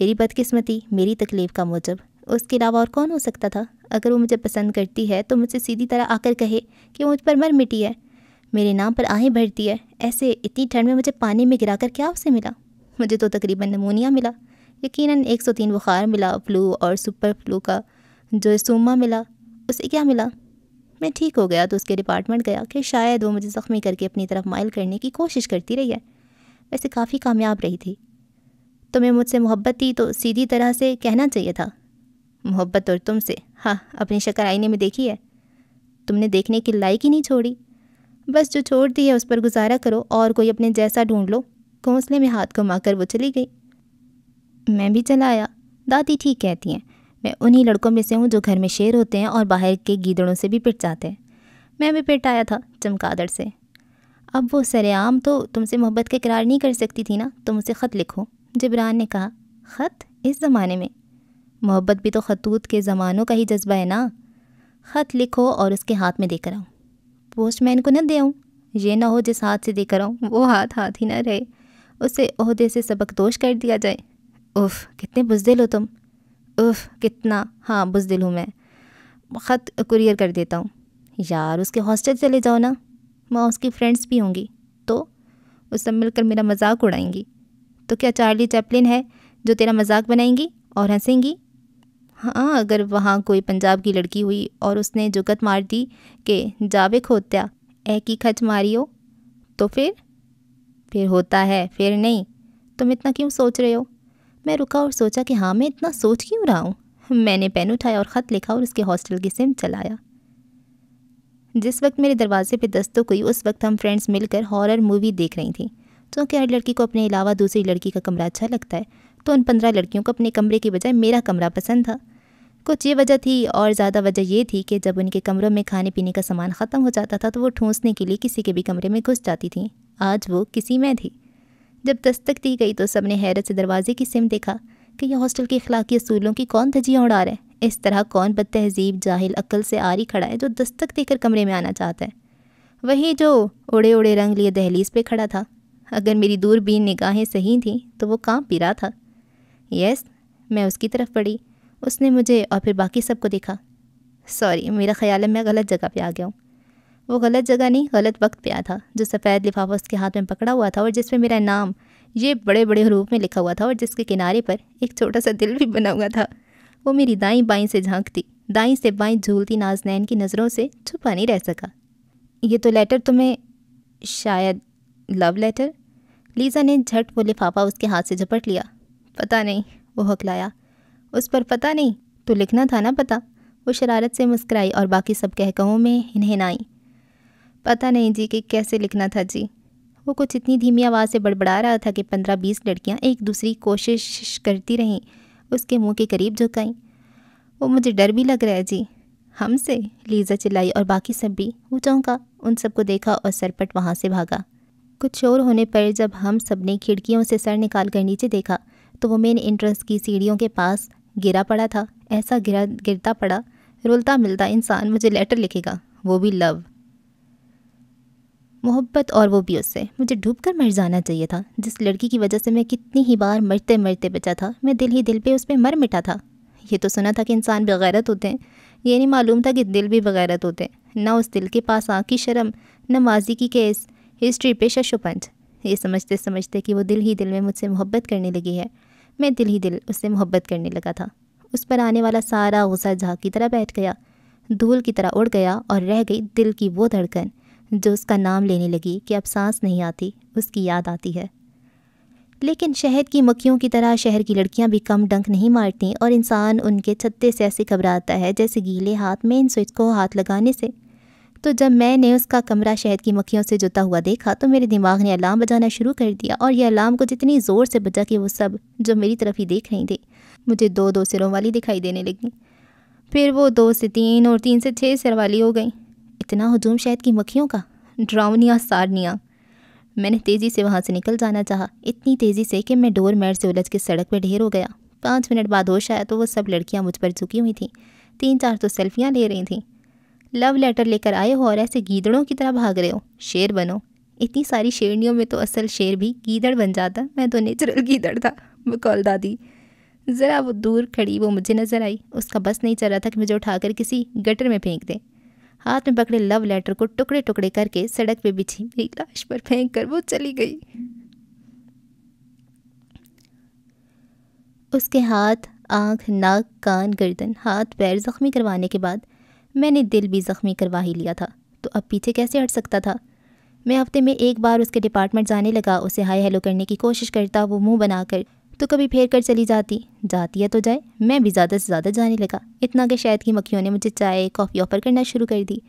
मेरी बदकिस्मती मेरी तकलीफ़ का मूजब उसके अलावा और कौन हो सकता था अगर वो मुझे पसंद करती है तो मुझसे सीधी तरह आकर कहे कि वो मुझ पर मर मिटी है मेरे नाम पर आहें भरती है ऐसे इतनी ठंड में मुझे पानी में गिरा कर क्या उसे मिला मुझे तो तकरीबन नमूनिया मिला सौ तीन बुखार मिला फ्लू और सुपर फ्लू का जो सूमा मिला उसे क्या मिला मैं ठीक हो गया तो उसके डिपार्टमेंट गया कि शायद वो मुझे ज़ख्मी करके अपनी तरफ माइल करने की कोशिश करती रही है वैसे काफ़ी कामयाब रही थी तुम्हें तो मुझसे मोहब्बत थी तो सीधी तरह से कहना चाहिए था मोहब्बत और तुमसे हाँ अपनी शक्कर आईने में देखी है तुमने देखने की लायक ही नहीं छोड़ी बस जो छोड़ दी है उस पर गुजारा करो और कोई अपने जैसा ढूंढ लो घोंसले में हाथ घुमा वो चली गई मैं भी चला आया दादी ठीक कहती हैं मैं उन्हीं लड़कों में से हूँ जो घर में शेर होते हैं और बाहर के गीदड़ों से भी पिट जाते हैं मैं भी पिट आया था चमकादड़ से अब वो सरेआम तो तुमसे मोहब्बत का करार नहीं कर सकती थी ना तुम उसे ख़त लिखो जबरान ने कहा ख़त इस ज़माने में मोहब्बत भी तो खतूत के ज़मानों का ही जज्बा है ना ख़त लिखो और उसके हाथ में देकर आऊँ पोस्टमैन को न दे आऊँ ये ना हो जिस हाथ से देकर आऊँ वो हाथ हाथ ही ना रहे उसे अहदे से सबक दोष कर दिया जाए उफ कितने बुजदिल हो तुम उफ कितना हाँ बुजदिल हूँ मैं ख़त कुरियर कर देता हूँ यार उसके हॉस्टल चले जाओ ना वहाँ उसकी फ्रेंड्स भी होंगी तो उस सब मिलकर मेरा मजाक उड़ाएंगी तो क्या चार्ली चैपलिन है जो तेरा मजाक बनाएंगी और हंसेंगी हाँ अगर वहाँ कोई पंजाब की लड़की हुई और उसने जुगत मार दी कि जावे खोत्या ए की खच मारियो तो फिर फिर होता है फिर नहीं तुम इतना क्यों सोच रहे हो मैं रुका और सोचा कि हाँ मैं इतना सोच क्यों रहा हूँ मैंने पेन उठाया और ख़त लिखा और उसके हॉस्टल की सिम चलाया जिस वक्त मेरे दरवाजे पे दस्तों हुई उस वक्त हम फ्रेंड्स मिलकर हॉरर मूवी देख रही थी क्योंकि हर लड़की को अपने अलावा दूसरी लड़की का कमरा अच्छा लगता है तो उन पंद्रह लड़कियों को अपने कमरे की बजाय मेरा कमरा पसंद था कुछ ये वजह थी और ज़्यादा वजह यह थी कि जब उनके कमरों में खाने पीने का सामान ख़त्म हो जाता था तो वो ठूंसने के लिए किसी के भी कमरे में घुस जाती थी आज वो किसी में थी जब दस्तक दी गई तो सब ने हैरत से दरवाजे की सिम देखा कि यह हॉस्टल के अखलाक असूलों की कौन धजियाँ उड़ा रहा है इस तरह कौन बद तहजीब जाहिल अक्ल से आरी खड़ा है जो दस्तक देकर कमरे में आना चाहता है वही जो उड़े उड़े रंग लिए दहलीज पे खड़ा था अगर मेरी दूरबीन निगाहें सही थीं तो वो काम पी रहा था यस मैं उसकी तरफ पड़ी उसने मुझे और फिर बाकी सबको देखा सॉरी मेरा ख्याल है मैं गलत जगह पे आ गया हूँ वो गलत जगह नहीं गलत वक्त पे आया था जो सफ़ेद लिफाफा उसके हाथ में पकड़ा हुआ था और जिसमें मेरा नाम ये बड़े बड़े रूप में लिखा हुआ था और जिसके किनारे पर एक छोटा सा दिल भी बना हुआ था वो मेरी दाई बाई से झांकती दाई से बाई झूलती नाजनैन की नज़रों से छुपा नहीं रह सका ये तो लेटर तुम्हें शायद लव लेटर लीज़ा ने झट वो लिफाफा उसके हाथ से झपट लिया पता नहीं वो हकलाया उस पर पता नहीं तो लिखना था ना पता वो शरारत से मुस्कराई और बाकी सब कहकहों में इन्हें हिनहिनाई पता नहीं जी कि कैसे लिखना था जी वो कुछ इतनी धीमी आवाज़ से बड़बड़ा रहा था कि पंद्रह बीस लड़कियाँ एक दूसरी कोशिश करती रहीं उसके मुंह के करीब झुकाईं वो मुझे डर भी लग रहा है जी हमसे लीज़ा चिल्लाई और बाकी सब भी वो चौंका उन सबको देखा और सरपट वहाँ से भागा कुछ शोर होने पर जब हम सब ने खिड़कियों से सर निकाल कर नीचे देखा तो वो मेन एंट्रेंस की सीढ़ियों के पास गिरा पड़ा था ऐसा गिरा गिरता पड़ा रुलता मिलता इंसान मुझे लेटर लिखेगा वो भी लव मोहब्बत और वो भी उससे मुझे डूब कर मर जाना चाहिए था जिस लड़की की वजह से मैं कितनी ही बार मरते मरते बचा था मैं दिल ही दिल पे उस पर मर मिटा था ये तो सुना था कि इंसान बगैरत होते हैं ये नहीं मालूम था कि दिल भी बगैरत होते हैं ना उस दिल के पास आँख की शर्म न माजी की केस हिस्ट्री पे शशोपंच ये समझते समझते कि वो दिल ही दिल में मुझसे मोहब्बत करने लगी है मैं दिल ही दिल उससे मोहब्बत करने लगा था उस पर आने वाला सारा गुस्सा झाक की तरह बैठ गया धूल की तरह उड़ गया और रह गई दिल की वो धड़कन जो उसका नाम लेने लगी कि अब सांस नहीं आती उसकी याद आती है लेकिन शहद की मक्खियों की तरह शहर की लड़कियां भी कम डंक नहीं मारती और इंसान उनके छत्ते से ऐसे घबराता है जैसे गीले हाथ में इन स्विच को हाथ लगाने से तो जब मैंने उसका कमरा शहद की मक्खियों से जुता हुआ देखा तो मेरे दिमाग ने अलार्म बजाना शुरू कर दिया और यह अलार्म को जितनी ज़ोर से बजा कि वो सब जो मेरी तरफ ही देख रही थी मुझे दो दो सिरों वाली दिखाई देने लगी फिर वो दो से तीन और तीन से छः सिर वाली हो गई इतना हजूम शायद की मक्खियों का ड्रावनिया सारनिया मैंने तेज़ी से वहाँ से निकल जाना चाहा इतनी तेज़ी से कि मैं डोर मैट से उलझ के सड़क पर ढेर हो गया पाँच मिनट बाद होश आया तो वो सब लड़कियाँ मुझ पर झुकी हुई थी तीन चार तो सेल्फियाँ ले रही थी लव लेटर लेकर आए हो और ऐसे गीदड़ों की तरह भाग रहे हो शेर बनो इतनी सारी शेरनियों में तो असल शेर भी गीदड़ बन जाता मैं तो नेचुरल गीदड़ था बकौल दादी ज़रा वो दूर खड़ी वो मुझे नज़र आई उसका बस नहीं चल रहा था कि मुझे उठाकर किसी गटर में फेंक दे हाथ में पकड़े लव लेटर को टुकड़े टुकड़े करके सड़क पे बिछी मेरी लाश पर फेंक कर वो चली गई उसके हाथ आंख नाक कान गर्दन हाथ पैर ज़ख्मी करवाने के बाद मैंने दिल भी ज़ख्मी करवा ही लिया था तो अब पीछे कैसे हट सकता था मैं हफ्ते में एक बार उसके डिपार्टमेंट जाने लगा उसे हाय हेलो करने की कोशिश करता वो मुंह बनाकर तो कभी फेर कर चली जाती जाती है तो जाए मैं भी ज़्यादा से ज़्यादा जाने लगा इतना कि शायद की मक्खियों ने मुझे चाय कॉफ़ी ऑफ़र करना शुरू कर दी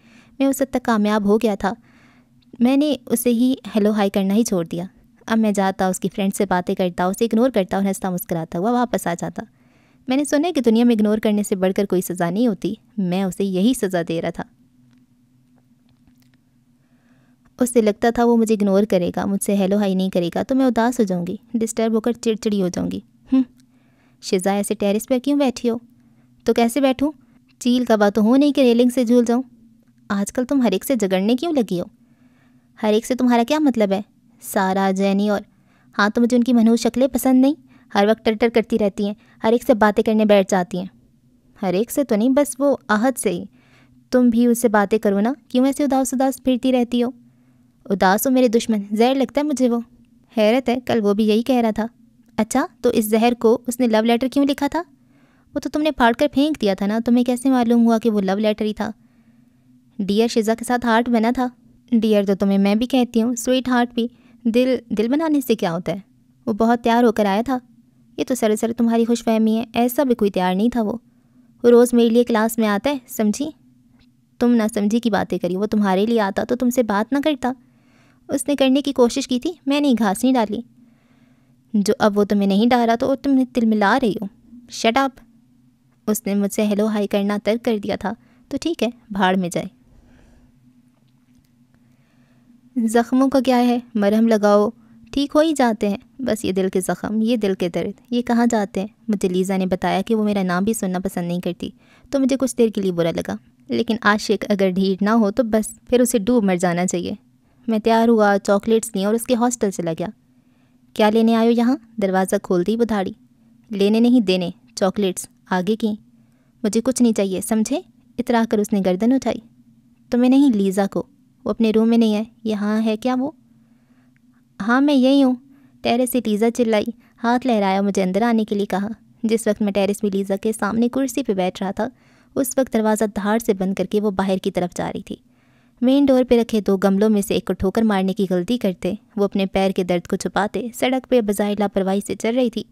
मैं उस हद तक कामयाब हो गया था मैंने उसे ही हेलो हाई करना ही छोड़ दिया अब मैं जाता उसकी फ्रेंड से बातें करता उसे इग्नोर करता और हंसता मुस्कराता हुआ वापस आ जाता मैंने सुना है कि दुनिया में इग्नोर करने से बढ़कर कोई सज़ा नहीं होती मैं उसे यही सज़ा दे रहा था उससे लगता था वो मुझे इग्नोर करेगा मुझसे हेलो हाई नहीं करेगा तो मैं उदास हो जाऊँगी डिस्टर्ब होकर चिड़चिड़ी हो जाऊँगी हम्म, शिजा ऐसे टेरिस पर क्यों बैठी हो तो कैसे बैठूँ चील बात तो हो नहीं कि रेलिंग से झूल जाऊँ आजकल तुम हर एक से झगड़ने क्यों लगी हो हर एक से तुम्हारा क्या मतलब है सारा जैनी और हाँ तो मुझे उनकी मनहूस शक्लें पसंद नहीं हर वक्त टर करती रहती हैं हर एक से बातें करने बैठ जाती हैं हर एक से तो नहीं बस वो आहत से ही तुम भी उससे बातें करो ना क्यों ऐसे उदास उदास फिरती रहती हो उदास हो मेरे दुश्मन जहर लगता है मुझे वो हैरत है कल वो भी यही कह रहा था अच्छा तो इस जहर को उसने लव लेटर क्यों लिखा था वो तो तुमने फाड़ कर फेंक दिया था ना तुम्हें कैसे मालूम हुआ कि वो लव लेटर ही था डियर शिजा के साथ हार्ट बना था डियर तो तुम्हें मैं भी कहती हूँ स्वीट हार्ट भी दिल दिल बनाने से क्या होता है वो बहुत तैयार होकर आया था ये तो सर सर तुम्हारी खुशफहमी है ऐसा भी कोई तैयार नहीं था वो वो रोज़ मेरे लिए क्लास में आता है समझी तुम ना समझी की बातें करी वो तुम्हारे लिए आता तो तुमसे बात ना करता उसने करने की कोशिश की थी मैंने घास नहीं डाली जो अब वो तुम्हें नहीं डाला तो और तुम तिलमिला रही हो शट अप उसने मुझसे हेलो हाई करना तर्क कर दिया था तो ठीक है भाड़ में जाए ज़ख्मों का क्या है मरहम लगाओ ठीक हो ही जाते हैं बस ये दिल के ज़ख़म ये दिल के दर्द ये कहाँ जाते हैं मुझे लीज़ा ने बताया कि वो मेरा नाम भी सुनना पसंद नहीं करती तो मुझे कुछ देर के लिए बुरा लगा लेकिन आशिक अगर ढीर ना हो तो बस फिर उसे डूब मर जाना चाहिए मैं तैयार हुआ चॉकलेट्स लिए और उसके हॉस्टल चला गया क्या लेने आयो यहाँ दरवाज़ा खोल दी बुधाड़ी लेने नहीं देने चॉकलेट्स आगे की मुझे कुछ नहीं चाहिए समझे इतरा कर उसने गर्दन उठाई तो मैं नहीं लीज़ा को वो अपने रूम में नहीं है यहाँ है क्या वो हाँ मैं यही हूँ टेरेस से लीज़ा चिल्लाई हाथ लहराया मुझे अंदर आने के लिए कहा जिस वक्त मैं टेरेस में लीज़ा के सामने कुर्सी पर बैठ रहा था उस वक्त दरवाज़ा धार से बंद करके वो बाहर की तरफ जा रही थी मेन डोर पे रखे दो गमलों में से एक को ठोकर मारने की गलती करते वो अपने पैर के दर्द को छुपाते सड़क पे बजाय लापरवाही से चल रही थी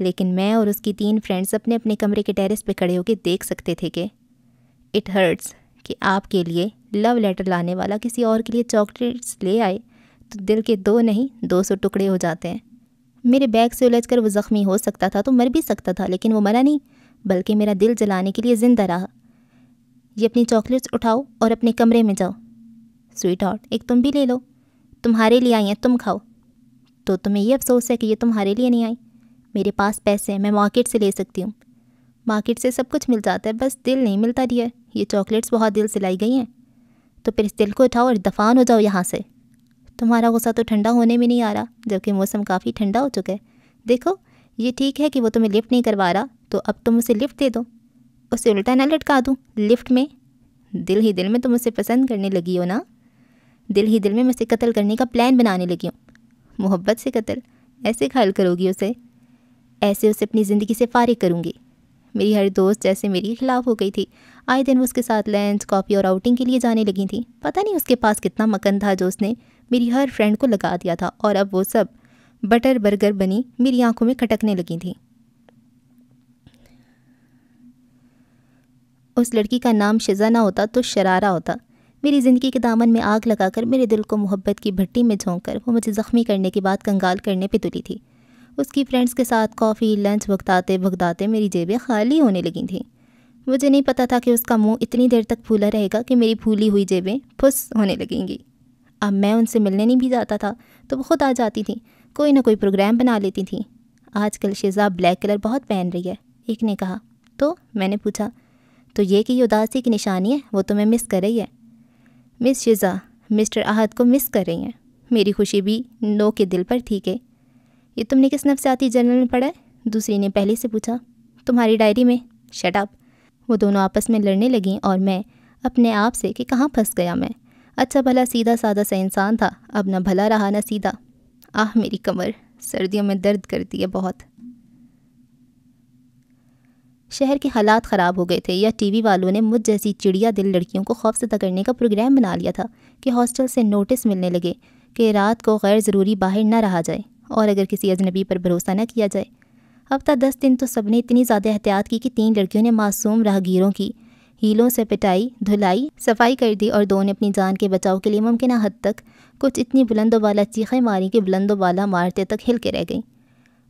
लेकिन मैं और उसकी तीन फ्रेंड्स अपने अपने कमरे के टेरेस पे खड़े होकर देख सकते थे कि इट हर्ट्स कि आपके लिए लव लेटर लाने वाला किसी और के लिए चॉकलेट्स ले आए तो दिल के दो नहीं दो सौ टुकड़े हो जाते हैं मेरे बैग से उलझ कर वो ज़ख्मी हो सकता था तो मर भी सकता था लेकिन वो मरा नहीं बल्कि मेरा दिल जलाने के लिए ज़िंदा रहा ये अपनी चॉकलेट्स उठाओ और अपने कमरे में जाओ स्वीट हॉट एक तुम भी ले लो तुम्हारे लिए आई हैं तुम खाओ तो तुम्हें ये अफसोस है कि ये तुम्हारे लिए नहीं आई मेरे पास पैसे हैं मैं मार्केट से ले सकती हूँ मार्केट से सब कुछ मिल जाता है बस दिल नहीं मिलता डियर ये चॉकलेट्स बहुत दिल से लाई गई हैं तो फिर इस दिल को उठाओ और दफान हो जाओ यहाँ से तुम्हारा गुस्सा तो ठंडा होने में नहीं आ रहा जबकि मौसम काफ़ी ठंडा हो चुका है देखो ये ठीक है कि वो तुम्हें लिफ्ट नहीं करवा रहा तो अब तुम उसे लिफ्ट दे दो उसे उल्टा ना लटका दूँ लिफ्ट में दिल ही दिल में तुम उसे पसंद करने लगी हो ना दिल ही दिल में मैं उसे कत्ल करने का प्लान बनाने लगी हूँ मोहब्बत से कत्ल ऐसे ख्याल करोगी उसे ऐसे उसे अपनी ज़िंदगी से फारिग करूँगी मेरी हर दोस्त जैसे मेरे खिलाफ हो गई थी आए दिन वो उसके साथ लंच कॉफ़ी और आउटिंग के लिए जाने लगी थी पता नहीं उसके पास कितना मकन था जो उसने मेरी हर फ्रेंड को लगा दिया था और अब वो सब बटर बर्गर बनी मेरी आंखों में खटकने लगी थी उस लड़की का नाम शिजा ना होता तो शरारा होता मेरी ज़िंदगी के दामन में आग लगाकर मेरे दिल को मोहब्बत की भट्टी में झोंक कर वो मुझे ज़ख्मी करने के बाद कंगाल करने पर तुली थी उसकी फ्रेंड्स के साथ कॉफ़ी लंच भुगताते भुगताते मेरी जेबें खाली होने लगी थी मुझे नहीं पता था कि उसका मुँह इतनी देर तक फूला रहेगा कि मेरी फूली हुई जेबें फुस होने लगेंगी अब मैं उनसे मिलने नहीं भी जाता था तो वो खुद आ जाती थी कोई ना कोई प्रोग्राम बना लेती थी आजकल शेजा ब्लैक कलर बहुत पहन रही है एक ने कहा तो मैंने पूछा तो ये कि उदासी की निशानी है वो मैं मिस कर रही है मिस शिज़ा मिस्टर अहद को मिस कर रही हैं मेरी खुशी भी नो के दिल पर थी के ये तुमने किस नफसियाती जर्नल में पढ़ा है दूसरी ने पहले से पूछा तुम्हारी डायरी में शटअप वो दोनों आपस में लड़ने लगीं और मैं अपने आप से कि कहाँ फंस गया मैं अच्छा भला सीधा साधा सा इंसान था अब ना भला रहा ना सीधा आह मेरी कमर सर्दियों में दर्द करती है बहुत शहर के हालात ख़राब हो गए थे या टीवी वालों ने मुझ जैसी चिड़िया दिल लड़कियों को खौफजदा करने का प्रोग्राम बना लिया था कि हॉस्टल से नोटिस मिलने लगे कि रात को गैर ज़रूरी बाहर ना रहा जाए और अगर किसी अजनबी पर भरोसा न किया जाए अब तक दस दिन तो सबने इतनी ज़्यादा एहतियात की कि तीन लड़कियों ने मासूम राहगीरों की हीलों से पिटाई धुलाई सफाई कर दी और दो ने अपनी जान के बचाव के लिए मुमकिन हद तक कुछ इतनी बुलंदोबाला चीखें मारी कि बुलंदोबाला मारते तक हिल के रह गई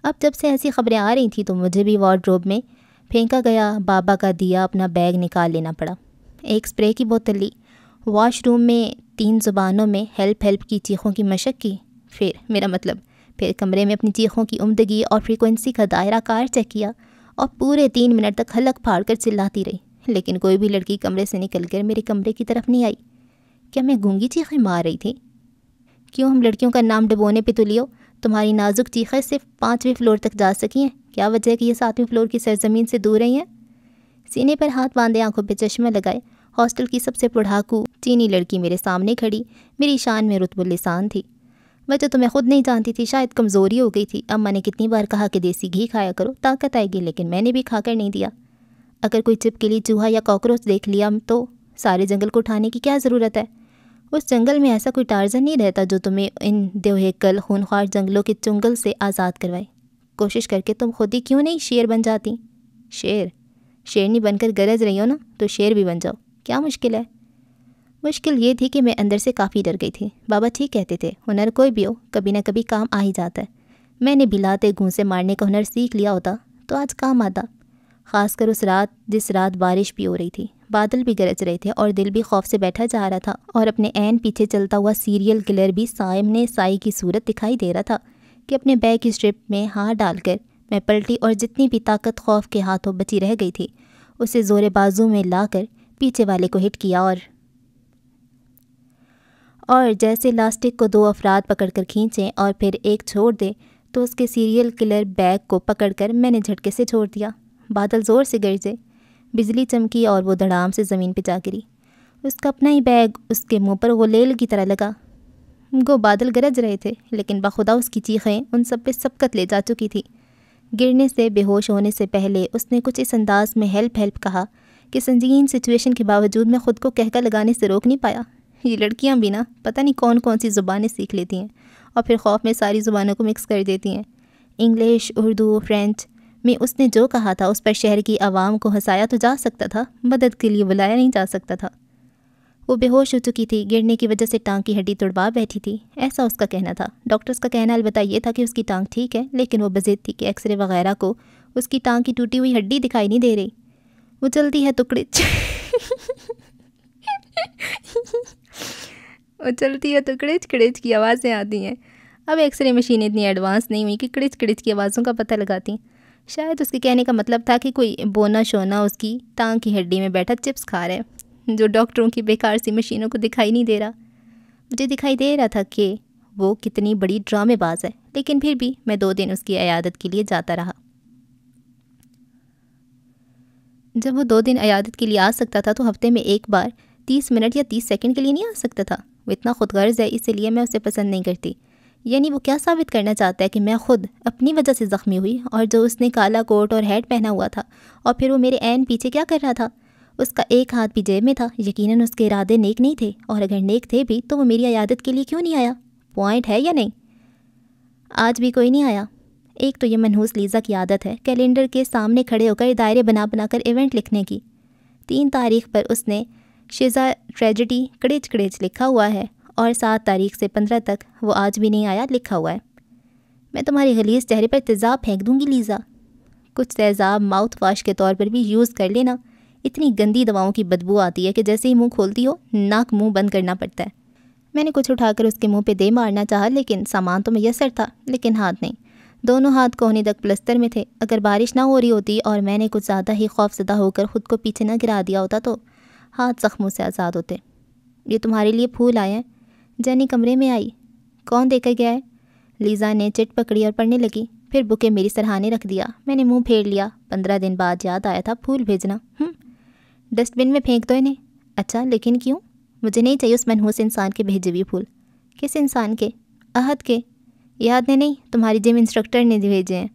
अब जब से ऐसी खबरें आ रही थी तो मुझे भी वार्ड्रोब में फेंका गया बाबा का दिया अपना बैग निकाल लेना पड़ा एक स्प्रे की बोतल ली वॉशरूम में तीन ज़ुबानों में हेल्प हेल्प की चीखों की मशक की फिर मेरा मतलब फिर कमरे में अपनी चीखों की उमदगी और फ्रीक्वेंसी का दायरा कार चेक किया और पूरे तीन मिनट तक हलक फाड़ कर चिल्लाती रही लेकिन कोई भी लड़की कमरे से निकल कर मेरे कमरे की तरफ नहीं आई क्या मैं गूंगी चीखें मार रही थी क्यों हम लड़कियों का नाम डबोने पर तो लियो तुम्हारी नाजुक चीखें सिर्फ पाँचवें फ्लोर तक जा सकी हैं क्या वजह है कि यह सातवें फ्लोर की सरजमीन से दूर रही हैं सीने पर हाथ बांधे आंखों पर चश्मे लगाए हॉस्टल की सबसे पढ़ाकू चीनी लड़की मेरे सामने खड़ी मेरी शान में रुतबुलसान थी मैं तो तुम्हें खुद नहीं जानती थी शायद कमज़ोरी हो गई थी अम्मा ने कितनी बार कहा कि देसी घी खाया करो ताकत आएगी लेकिन मैंने भी खाकर नहीं दिया अगर कोई चिपकली चूहा या कॉकरोच देख लिया तो सारे जंगल को उठाने की क्या ज़रूरत है उस जंगल में ऐसा कोई टार्जन नहीं रहता जो तुम्हें इन देवहेकल खूनख्वार जंगलों के चुंगल से आज़ाद करवाए कोशिश करके तुम खुद ही क्यों नहीं शेर बन जाती शेर शेरनी बनकर गरज रही हो ना तो शेर भी बन जाओ क्या मुश्किल है मुश्किल ये थी कि मैं अंदर से काफ़ी डर गई थी बाबा ठीक कहते थे हुनर कोई भी हो कभी ना कभी काम आ ही जाता है मैंने बिलाते भिलाते से मारने का हुनर सीख लिया होता तो आज काम आता खासकर उस रात जिस रात बारिश भी हो रही थी बादल भी गरज रहे थे और दिल भी खौफ से बैठा जा रहा था और अपने एन पीछे चलता हुआ सीरियल किलर भी सामने साई की सूरत दिखाई दे रहा था कि अपने बैग की स्ट्रिप में हाथ डालकर मैं पलटी और जितनी भी ताकत खौफ के हाथों बची रह गई थी उसे जोरे बाजू में लाकर पीछे वाले को हिट किया और और जैसे लास्टिक को दो अफराद कर खींचें और फिर एक छोड़ दें तो उसके सीरियल किलर बैग को पकड़कर मैंने झटके से छोड़ दिया बादल ज़ोर से गरजे बिजली चमकी और वो धड़ाम से ज़मीन पर जा गिरी उसका अपना ही बैग उसके मुंह पर गुलेल की तरह लगा गो बादल गरज रहे थे लेकिन बखुदा उसकी चीखें उन सब पे सबकत ले जा चुकी थी गिरने से बेहोश होने से पहले उसने कुछ इस अंदाज में हेल्प हेल्प कहा कि संजीन सिचुएशन के बावजूद मैं ख़ुद को कहकर लगाने से रोक नहीं पाया ये लड़कियाँ भी ना पता नहीं कौन कौन सी ज़ुबानें सीख लेती हैं और फिर खौफ में सारी ज़ुबानों को मिक्स कर देती हैं इंग्लिश उर्दू फ्रेंच में उसने जो कहा था उस पर शहर की आवाम को हंसाया तो जा सकता था मदद के लिए बुलाया नहीं जा सकता था वो बेहोश हो चुकी थी गिरने की वजह से टांग की हड्डी तुड़वा बैठी थी ऐसा उसका कहना था डॉक्टर्स का कहना अलबत्ता यह था कि उसकी टांग ठीक है लेकिन वो बजे थी कि एक्सरे वगैरह को उसकी टांग की टूटी हुई हड्डी दिखाई नहीं दे रही वो चलती है टुकड़े तो वो चलती है टुकड़े तो कड़िच की आवाज़ें आती हैं अब एक्सरे मशीनें इतनी एडवांस नहीं हुई कि कड़िच कड़िच की आवाज़ों का पता लगाती शायद उसके कहने का मतलब था कि कोई बोना शोना उसकी टांग की हड्डी में बैठा चिप्स खा रहा है जो डॉक्टरों की बेकार सी मशीनों को दिखाई नहीं दे रहा मुझे दिखाई दे रहा था कि वो कितनी बड़ी ड्रामेबाज है लेकिन फिर भी मैं दो दिन उसकी अयादत के लिए जाता रहा जब वो दो दिन अयादत के लिए आ सकता था तो हफ्ते में एक बार तीस मिनट या तीस सेकंड के लिए नहीं आ सकता था वो इतना खुदगर्ज है इसलिए मैं उसे पसंद नहीं करती यानी वो क्या साबित करना चाहता है कि मैं खुद अपनी वजह से ज़ख्मी हुई और जो उसने काला कोट और हैड पहना हुआ था और फिर वो मेरे एन पीछे क्या कर रहा था उसका एक हाथ भी जेब में था यकीनन उसके इरादे नेक नहीं थे और अगर नेक थे भी तो वो मेरी आयादत के लिए क्यों नहीं आया पॉइंट है या नहीं आज भी कोई नहीं आया एक तो ये मनहूस लीज़ा की आदत है कैलेंडर के सामने खड़े होकर दायरे बना बनाकर इवेंट लिखने की तीन तारीख पर उसने शिजा ट्रेजिडी कड़ेच कड़ेच लिखा हुआ है और सात तारीख से पंद्रह तक वो आज भी नहीं आया लिखा हुआ है मैं तुम्हारे गलीज चेहरे पर तेज़ाब फेंक दूंगी लीज़ा कुछ तेज़ाब माउथ वाश के तौर पर भी यूज़ कर लेना इतनी गंदी दवाओं की बदबू आती है कि जैसे ही मुंह खोलती हो नाक मुंह बंद करना पड़ता है मैंने कुछ उठाकर उसके मुंह पे दे मारना चाहा लेकिन सामान तो मैसर था लेकिन हाथ नहीं दोनों हाथ कोहने तक प्लस्तर में थे अगर बारिश ना हो रही होती और मैंने कुछ ज़्यादा ही खौफजदा होकर ख़ुद को पीछे ना गिरा दिया होता तो हाथ ज़ख्मों से आज़ाद होते ये तुम्हारे लिए फूल आए हैं जैनी कमरे में आई कौन देकर गया है लीज़ा ने चिट पकड़ी और पढ़ने लगी फिर बुके मेरी सरहाने रख दिया मैंने मुंह फेर लिया पंद्रह दिन बाद याद आया था फूल भेजना हम्म। डस्टबिन में फेंक दो इन्हें अच्छा लेकिन क्यों मुझे नहीं चाहिए उस मनहूस इंसान के भेजे हुए फूल किस इंसान के अहद के याद ने नहीं तुम्हारी जिम इंस्ट्रक्टर ने भेजे हैं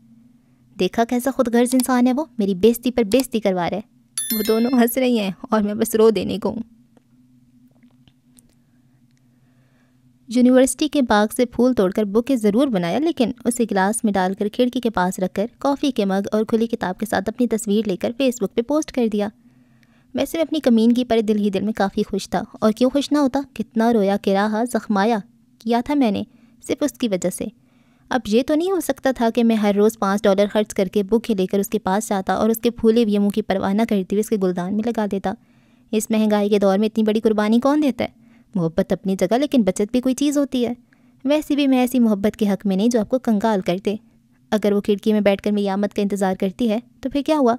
देखा कैसा खुद गर्ज इंसान है वो मेरी बेजती पर बेजती करवा रहा है वो दोनों हंस रही हैं और मैं बस रो देने को हूँ यूनिवर्सिटी के बाग से फूल तोड़कर बुके ज़रूर बनाया लेकिन उसे गिलास में डालकर खिड़की के पास रखकर कॉफ़ी के मग और खुली किताब के साथ अपनी तस्वीर लेकर फेसबुक पे पोस्ट कर दिया वैसे मैं अपनी कमीनगी पर दिल ही दिल में काफ़ी खुश था और क्यों खुश ना होता कितना रोया किराहा ज़ख्माया किया था मैंने सिर्फ उसकी वजह से अब ये तो नहीं हो सकता था कि मैं हर रोज़ पाँच डॉलर खर्च करके बुक लेकर उसके पास जाता और उसके फूले मुँह की परवाह न करते हुए उसके गुलदान में लगा देता इस महंगाई के दौर में इतनी बड़ी कुर्बानी कौन देता है मोहब्बत अपनी जगह लेकिन बचत भी कोई चीज़ होती है वैसे भी मैं ऐसी मोहब्बत के हक़ में नहीं जो आपको कंगाल कर दे अगर वो खिड़की में बैठकर मेरी आमद का इंतज़ार करती है तो फिर क्या हुआ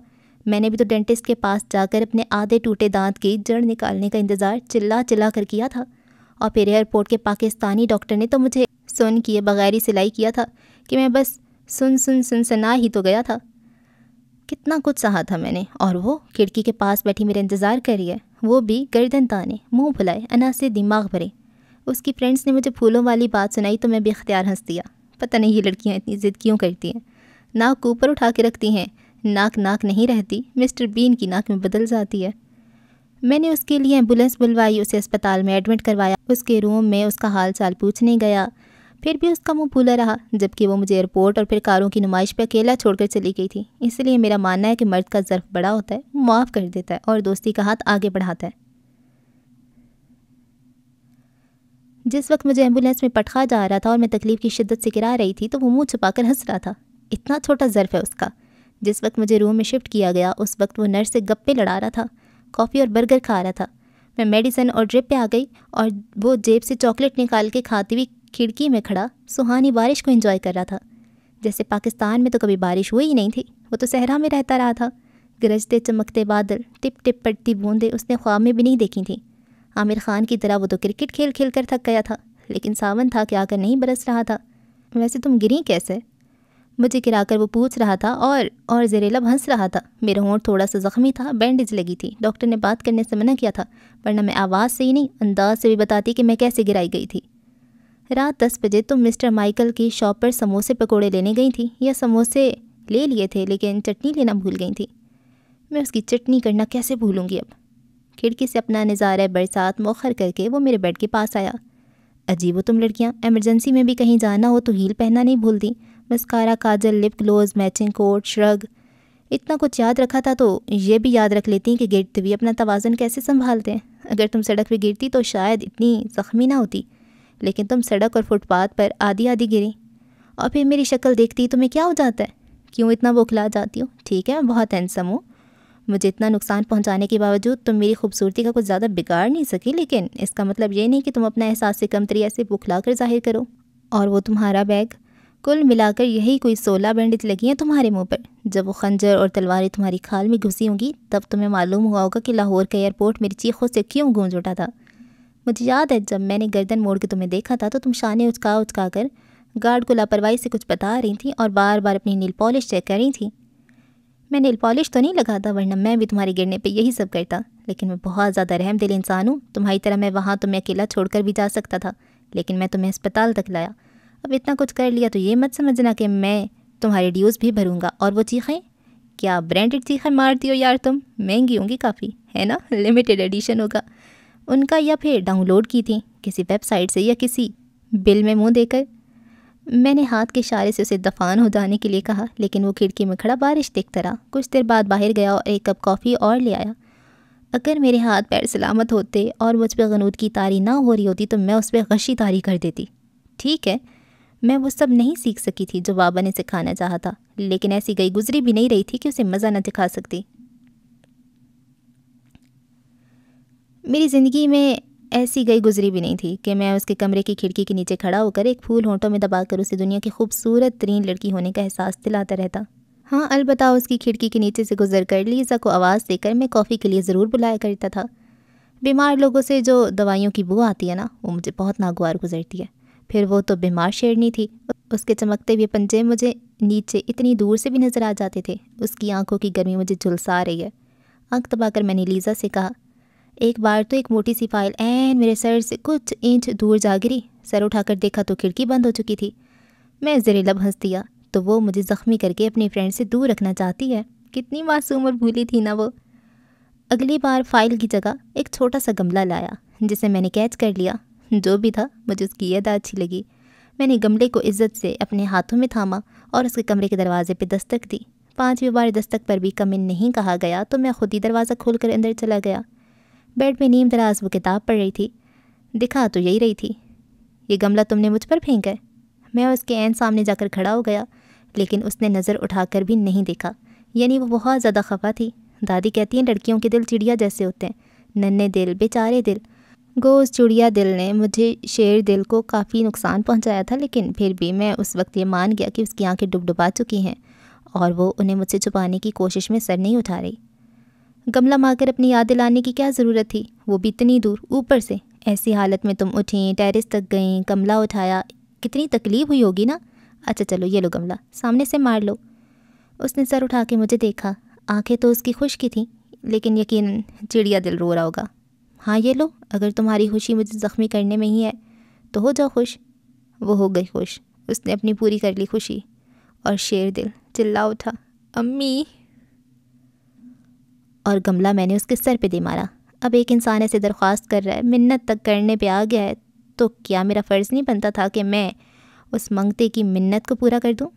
मैंने भी तो डेंटिस्ट के पास जाकर अपने आधे टूटे दांत की जड़ निकालने का इंतज़ार चिल्ला चिल्ला कर किया था और फिर एयरपोर्ट के पाकिस्तानी डॉक्टर ने तो मुझे सुन किए बगैर ही सिलाई किया था कि मैं बस सुन सुन सुन सना ही तो गया था कितना कुछ सहा था मैंने और वो खिड़की के पास बैठी मेरा इंतज़ार कर रही है वो भी गर्दन ताने मुंह भुलाए अना से दिमाग भरे उसकी फ्रेंड्स ने मुझे फूलों वाली बात सुनाई तो मैं भी अख्तियार हंस दिया पता नहीं ये लड़कियाँ इतनी ज़िद क्यों करती हैं नाक को ऊपर उठा के रखती हैं नाक नाक नहीं रहती मिस्टर बीन की नाक में बदल जाती है मैंने उसके लिए एम्बुलेंस बुलवाई उसे अस्पताल में एडमिट करवाया उसके रूम में उसका हाल चाल पूछने गया फिर भी उसका मुंह भूला रहा जबकि वो मुझे एयरपोर्ट और फिर कारों की नुमाइश पर अकेला छोड़कर चली गई थी इसलिए मेरा मानना है कि मर्द का ज़र्फ बड़ा होता है माफ़ कर देता है और दोस्ती का हाथ आगे बढ़ाता है जिस वक्त मुझे एम्बुलेंस में पटखा जा रहा था और मैं तकलीफ़ की शिद्दत से गिरा रही थी तो वो मुँह छुपाकर हंस रहा था इतना छोटा ज़र्फ है उसका जिस वक्त मुझे रूम में शिफ्ट किया गया उस वक्त वो नर्स से गप्पे लड़ा रहा था कॉफ़ी और बर्गर खा रहा था मैं मेडिसिन और ड्रिप पे आ गई और वो जेब से चॉकलेट निकाल के खाती हुई खिड़की में खड़ा सुहानी बारिश को इंजॉय कर रहा था जैसे पाकिस्तान में तो कभी बारिश हुई ही नहीं थी वो तो सहरा में रहता रहा था गरजते चमकते बादल टिप टिप पड़ती बूंदें उसने ख्वाब में भी नहीं देखी थी आमिर खान की तरह वो तो क्रिकेट खेल खेल कर थक गया था लेकिन सावन था कि आकर नहीं बरस रहा था वैसे तुम गिरी कैसे मुझे गिराकर वो पूछ रहा था और और जरेलब हंस रहा था मेरा होंठ थोड़ा सा ज़ख्मी था बैंडेज लगी थी डॉक्टर ने बात करने से मना किया था वरना मैं आवाज़ से ही नहीं अंदाज से भी बताती कि मैं कैसे गिराई गई थी रात दस बजे तुम तो मिस्टर माइकल की शॉप पर समोसे पकोड़े लेने गई थी या समोसे ले लिए थे लेकिन चटनी लेना भूल गई थी मैं उसकी चटनी करना कैसे भूलूँगी अब खिड़की से अपना नज़ारा बरसात मौखर करके वो मेरे बेड के पास आया अजीब तुम लड़कियाँ एमरजेंसी में भी कहीं जाना हो तो हील पहनना नहीं भूलती मस्कारा काजल lip gloss matching coat shrug इतना कुछ याद रखा था तो ये भी याद रख लेती कि गिरते हुए अपना तोज़न कैसे संभालते हैं अगर तुम सड़क पर गिरती तो शायद इतनी ज़ख्मी ना होती लेकिन तुम सड़क और फुटपाथ पर आधी आधी गिरी और फिर मेरी शक्ल देखती तुम्हें क्या हो जाता है क्यों इतना बोखला जाती हो ठीक है मैं बहुत हैंडसम हूँ मुझे इतना नुकसान पहुँचाने के बावजूद तुम मेरी खूबसूरती का कुछ ज़्यादा बिगाड़ नहीं सकी लेकिन इसका मतलब ये नहीं कि तुम अपना एहसास से कम तरी ऐसे बुखला कर जाहिर करो और वो तुम्हारा बैग कुल मिलाकर यही कोई सोलह बैंडेज लगी हैं तुम्हारे मुंह पर जब वो खंजर और तलवारें तुम्हारी खाल में घुसी होंगी तब तुम्हें मालूम हुआ होगा कि लाहौर का एयरपोर्ट मेरी चीखों से क्यों गूंज उठा था मुझे याद है जब मैंने गर्दन मोड़ के तुम्हें देखा था तो तुम शाने उचका उचका कर गार्ड को लापरवाही से कुछ बता रही थी और बार बार अपनी नील पॉलिश चेक कर रही थी मैं नील पॉलिश तो नहीं लगाता वरना मैं भी तुम्हारे गिरने पर यही सब करता लेकिन मैं बहुत ज़्यादा रहम दिल इंसान हूँ तुम्हारी तरह मैं वहाँ तुम्हें तो अकेला छोड़कर भी जा सकता था लेकिन मैं तुम्हें अस्पताल तक लाया अब इतना कुछ कर लिया तो ये मत समझना कि मैं तुम्हारे ड्यूज़ भी भरूंगा और वो चीखें क्या ब्रांडेड चीखें मारती हो यार तुम महंगी होंगी काफ़ी है ना लिमिटेड एडिशन होगा उनका या फिर डाउनलोड की थी किसी वेबसाइट से या किसी बिल में मुंह देकर मैंने हाथ के इशारे से उसे दफान हो जाने के लिए कहा लेकिन वो खिड़की में खड़ा बारिश देखता रहा कुछ देर बाद बाहर गया और एक कप कॉफ़ी और ले आया अगर मेरे हाथ पैर सलामत होते और मुझ पर गनूद की तारी ना हो रही होती तो मैं उस पर गशी तारी कर देती ठीक है मैं वो सब नहीं सीख सकी थी जो बाबा ने सिखाना चाहा था लेकिन ऐसी गई गुजरी भी नहीं रही थी कि उसे मज़ा न दिखा सकती मेरी ज़िंदगी में ऐसी गई गुजरी भी नहीं थी कि मैं उसके कमरे की खिड़की के नीचे खड़ा होकर एक फूल होंठों में दबाकर उसे दुनिया की खूबसूरत तरीन लड़की होने का एहसास दिलाता रहता हाँ अलबत् उसकी खिड़की के नीचे से गुजर कर लीज़ा को आवाज़ देकर मैं कॉफ़ी के लिए ज़रूर बुलाया करता था बीमार लोगों से जो दवाइयों की बू आती है ना वो मुझे बहुत नागवार गुजरती है फिर वो तो बीमार शेरनी थी उसके चमकते हुए पंजे मुझे नीचे इतनी दूर से भी नज़र आ जाते थे उसकी आंखों की गर्मी मुझे झुलसा रही है आंख दबाकर मैंने लीज़ा से कहा एक बार तो एक मोटी सी फाइल एन मेरे सर से कुछ इंच दूर जा गिरी सर उठाकर देखा तो खिड़की बंद हो चुकी थी मैं जरीलब हंस दिया तो वो मुझे ज़ख्मी करके अपने फ्रेंड से दूर रखना चाहती है कितनी मासूम और भूली थी ना वो अगली बार फाइल की जगह एक छोटा सा गमला लाया जिसे मैंने कैच कर लिया जो भी था मुझे उसकी याद अच्छी लगी मैंने गमले को इज्जत से अपने हाथों में थामा और उसके कमरे के दरवाजे पर दस्तक दी पाँचवीं बार दस्तक पर भी कमिन नहीं कहा गया तो मैं खुद ही दरवाज़ा खोलकर अंदर चला गया बेड में नीम दराज वो किताब पढ़ रही थी दिखा तो यही रही थी ये गमला तुमने मुझ पर फेंका है मैं उसके एन सामने जाकर खड़ा हो गया लेकिन उसने नज़र उठाकर भी नहीं देखा यानी वो बहुत ज़्यादा खफा थी दादी कहती हैं लड़कियों के दिल चिड़िया जैसे होते हैं नन्हे दिल बेचारे दिल गो उस चिड़िया दिल ने मुझे शेर दिल को काफ़ी नुकसान पहुंचाया था लेकिन फिर भी मैं उस वक्त ये मान गया कि उसकी आंखें डुबडुबा चुकी हैं और वो उन्हें मुझसे छुपाने की कोशिश में सर नहीं उठा रही गमला मारकर अपनी याद लाने की क्या ज़रूरत थी वो भी इतनी दूर ऊपर से ऐसी हालत में तुम उठें टेरिस तक गई गमला उठाया कितनी तकलीफ़ हुई होगी ना अच्छा चलो ये लो गमला सामने से मार लो उसने सर उठा के मुझे देखा आंखें तो उसकी खुश की थीं लेकिन यकीन चिड़िया दिल रो रहा होगा हाँ ये लो अगर तुम्हारी खुशी मुझे ज़ख्मी करने में ही है तो हो जाओ खुश वो हो गई खुश उसने अपनी पूरी कर ली खुशी और शेर दिल चिल्ला उठा अम्मी और गमला मैंने उसके सर पे दे मारा अब एक इंसान ऐसे दरख्वास्त कर रहा है मिन्नत तक करने पे आ गया है तो क्या मेरा फ़र्ज़ नहीं बनता था कि मैं उस मंगते की मिन्नत को पूरा कर दूँ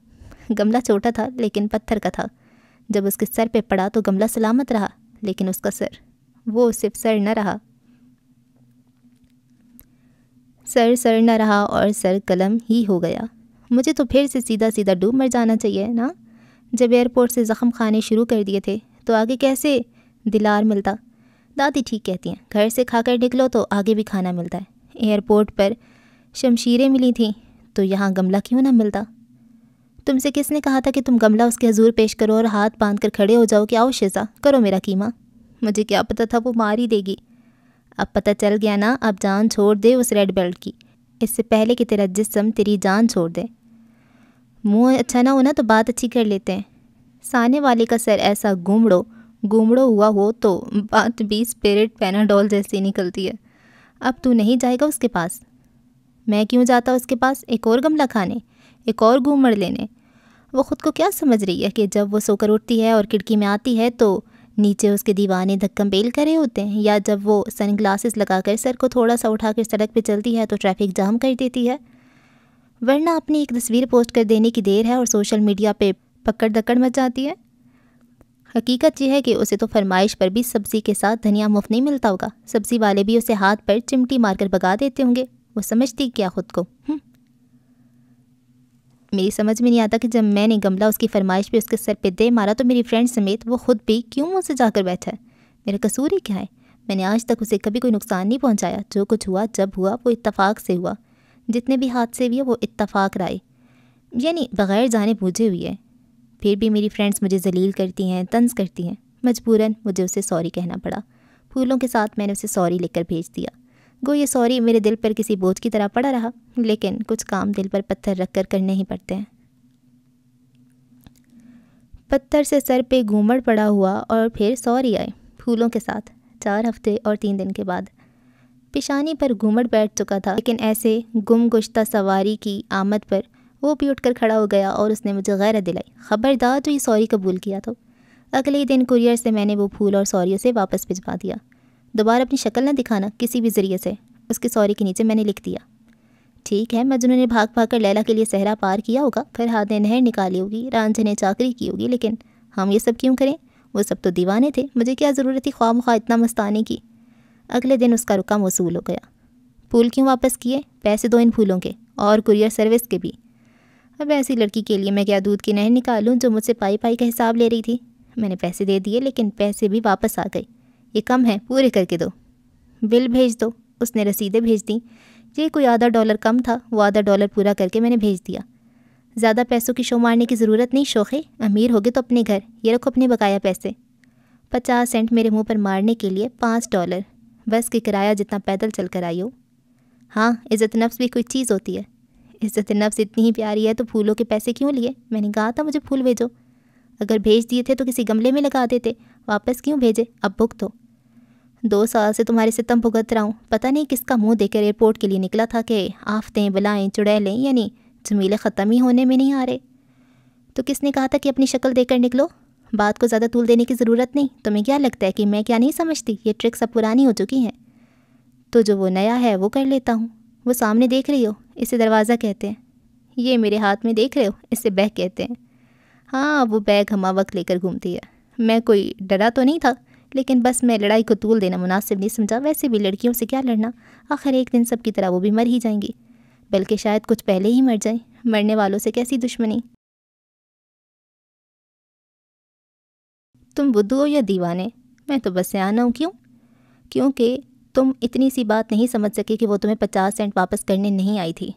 गमला छोटा था लेकिन पत्थर का था जब उसके सर पे पड़ा तो गमला सलामत रहा लेकिन उसका सर वो सिर्फ सर न रहा सर सर न रहा और सर कलम ही हो गया मुझे तो फिर से सीधा सीधा डूब मर जाना चाहिए ना जब एयरपोर्ट से ज़ख़म खाने शुरू कर दिए थे तो आगे कैसे दिलार मिलता दादी ठीक कहती हैं घर से खाकर निकलो तो आगे भी खाना मिलता है एयरपोर्ट पर शमशीरें मिली थी तो यहाँ गमला क्यों ना मिलता तुमसे किसने कहा था कि तुम गमला उसके हजूर पेश करो और हाथ बांध कर खड़े हो जाओ कि आओ शेजा करो मेरा कीमा मुझे क्या पता था वो मार ही देगी अब पता चल गया ना अब जान छोड़ दे उस रेड बेल्ट की इससे पहले कि तेरा जिसम तेरी जान छोड़ दे मुँह अच्छा ना हो ना तो बात अच्छी कर लेते हैं साने वाले का सर ऐसा गुमड़ो घूमड़ो हुआ हो तो बात भी स्पिरिट पेनाडोल जैसी निकलती है अब तू नहीं जाएगा उसके पास मैं क्यों जाता उसके पास एक और गमला खाने एक और घूमड़ लेने वो ख़ुद को क्या समझ रही है कि जब वो सोकर उठती है और खिड़की में आती है तो नीचे उसके दीवाने धक्कम बेल करे होते हैं या जब वो सन ग्लासेस लगाकर सर को थोड़ा सा उठाकर सड़क पर चलती है तो ट्रैफिक जाम कर देती है वरना अपनी एक तस्वीर पोस्ट कर देने की देर है और सोशल मीडिया पे पकड़ दकड़ मच जाती है हकीकत यह है कि उसे तो फरमाइश पर भी सब्ज़ी के साथ धनिया मुफ्त नहीं मिलता होगा सब्ज़ी वाले भी उसे हाथ पर चिमटी मारकर भगा देते होंगे वो समझती क्या ख़ुद को हम्म। मेरी समझ में नहीं आता कि जब मैंने गमला उसकी फरमाइश पर उसके सर पर दे मारा तो मेरी फ्रेंड समेत वो खुद भी क्यों मुझसे जाकर बैठा है मेरा कसूर ही क्या है मैंने आज तक उसे कभी कोई नुकसान नहीं पहुंचाया जो कुछ हुआ जब हुआ वो इत्तफाक से हुआ जितने भी हादसे हुए वो इत्तफाक राय यानी बग़ैर जाने बूझे हुए फिर भी मेरी फ्रेंड्स मुझे जलील करती हैं तंज करती हैं मजबूरन मुझे उसे सॉरी कहना पड़ा फूलों के साथ मैंने उसे सॉरी लेकर भेज दिया गो ये सॉरी मेरे दिल पर किसी बोझ की तरह पड़ा रहा लेकिन कुछ काम दिल पर पत्थर रख कर करने ही पड़ते हैं पत्थर से सर पे घूमड़ पड़ा हुआ और फिर सॉरी आए फूलों के साथ चार हफ्ते और तीन दिन के बाद पेशानी पर घूमड़ बैठ चुका था लेकिन ऐसे गुम गुश्ता सवारी की आमद पर वो भी उठकर खड़ा हो गया और उसने मुझे गैरत दिलाई ख़बरदार जो तो ये सॉरी कबूल किया तो अगले ही दिन कुरियर से मैंने वो फूल और सॉरी उसे वापस भिजवा दिया दोबारा अपनी शक्ल ना दिखाना किसी भी ज़रिए से उसके सॉरी के नीचे मैंने लिख दिया ठीक है मजनू ने भाग भाग कर लैला के लिए सहरा पार किया होगा फिर हाथ ने नहर निकाली होगी रांझे ने चाकरी की होगी लेकिन हम ये सब क्यों करें वो सब तो दीवाने थे मुझे क्या ज़रूरत थी ख्वाम ख्वा इतना मस्ताने की अगले दिन उसका रुका वसूल हो गया फूल क्यों वापस किए पैसे दो इन फूलों के और कुरियर सर्विस के भी अब ऐसी लड़की के लिए मैं क्या दूध की नहर निकालूँ जो मुझसे पाई पाई का हिसाब ले रही थी मैंने पैसे दे दिए लेकिन पैसे भी वापस आ गए ये कम है पूरे करके दो बिल भेज दो उसने रसीदें भेज दी ये कोई आधा डॉलर कम था वो आधा डॉलर पूरा करके मैंने भेज दिया ज़्यादा पैसों की शो मारने की ज़रूरत नहीं शौक़े अमीर हो गए तो अपने घर ये रखो अपने बकाया पैसे पचास सेंट मेरे मुंह पर मारने के लिए पाँच डॉलर बस के किराया जितना पैदल चल कर आई हो हाँ इज़्ज़त नफ्स भी कोई चीज़ होती है इज्जत नफ्स इतनी ही प्यारी है तो फूलों के पैसे क्यों लिए मैंने कहा था मुझे फूल भेजो अगर भेज दिए थे तो किसी गमले में लगा देते वापस क्यों भेजे अब भुगतो दो साल से तुम्हारे सितम भुगत रहा हूँ पता नहीं किसका मुंह देकर एयरपोर्ट के लिए निकला था कि आफतें बलाएँ चुड़ैलें यानी जमीले ख़त्म ही होने में नहीं आ रहे तो किसने कहा था कि अपनी शक्ल देकर निकलो बात को ज़्यादा तूल देने की ज़रूरत नहीं तुम्हें क्या लगता है कि मैं क्या नहीं समझती ये ट्रिक सब पुरानी हो चुकी हैं तो जो वो नया है वो कर लेता हूँ वो सामने देख रही हो इसे दरवाज़ा कहते हैं ये मेरे हाथ में देख रहे हो इसे बैग कहते हैं हाँ वो बैग हम वक्त लेकर घूमती है मैं कोई डरा तो नहीं था लेकिन बस मैं लड़ाई को तूल देना मुनासिब नहीं समझा वैसे भी लड़कियों से क्या लड़ना आखिर एक दिन सब की तरह वो भी मर ही जाएंगी बल्कि शायद कुछ पहले ही मर जाएं मरने वालों से कैसी दुश्मनी तुम बुद्धू हो या दीवाने मैं तो बस से आना हूँ क्यों क्योंकि तुम इतनी सी बात नहीं समझ सके कि वो तुम्हें पचास सेंट वापस करने नहीं आई थी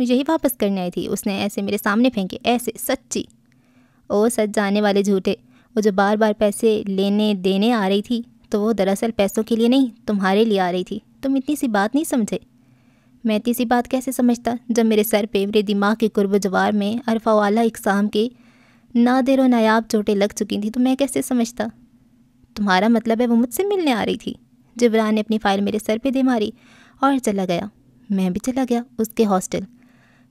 यही वापस करने आई थी उसने ऐसे मेरे सामने फेंके ऐसे सच्ची ओ सच जाने वाले झूठे वो जो बार बार पैसे लेने देने आ रही थी तो वो दरअसल पैसों के लिए नहीं तुम्हारे लिए आ रही थी तुम इतनी सी बात नहीं समझे मैं इतनी सी बात कैसे समझता जब मेरे सर पे मेरे दिमाग के कुर्ब जवार में अरफावाला इकसाम के देर व नायाब चोटें लग चुकी थी तो मैं कैसे समझता तुम्हारा मतलब है वो मुझसे मिलने आ रही थी जिब्रान ने अपनी फाइल मेरे सर पे दे मारी और चला गया मैं भी चला गया उसके हॉस्टल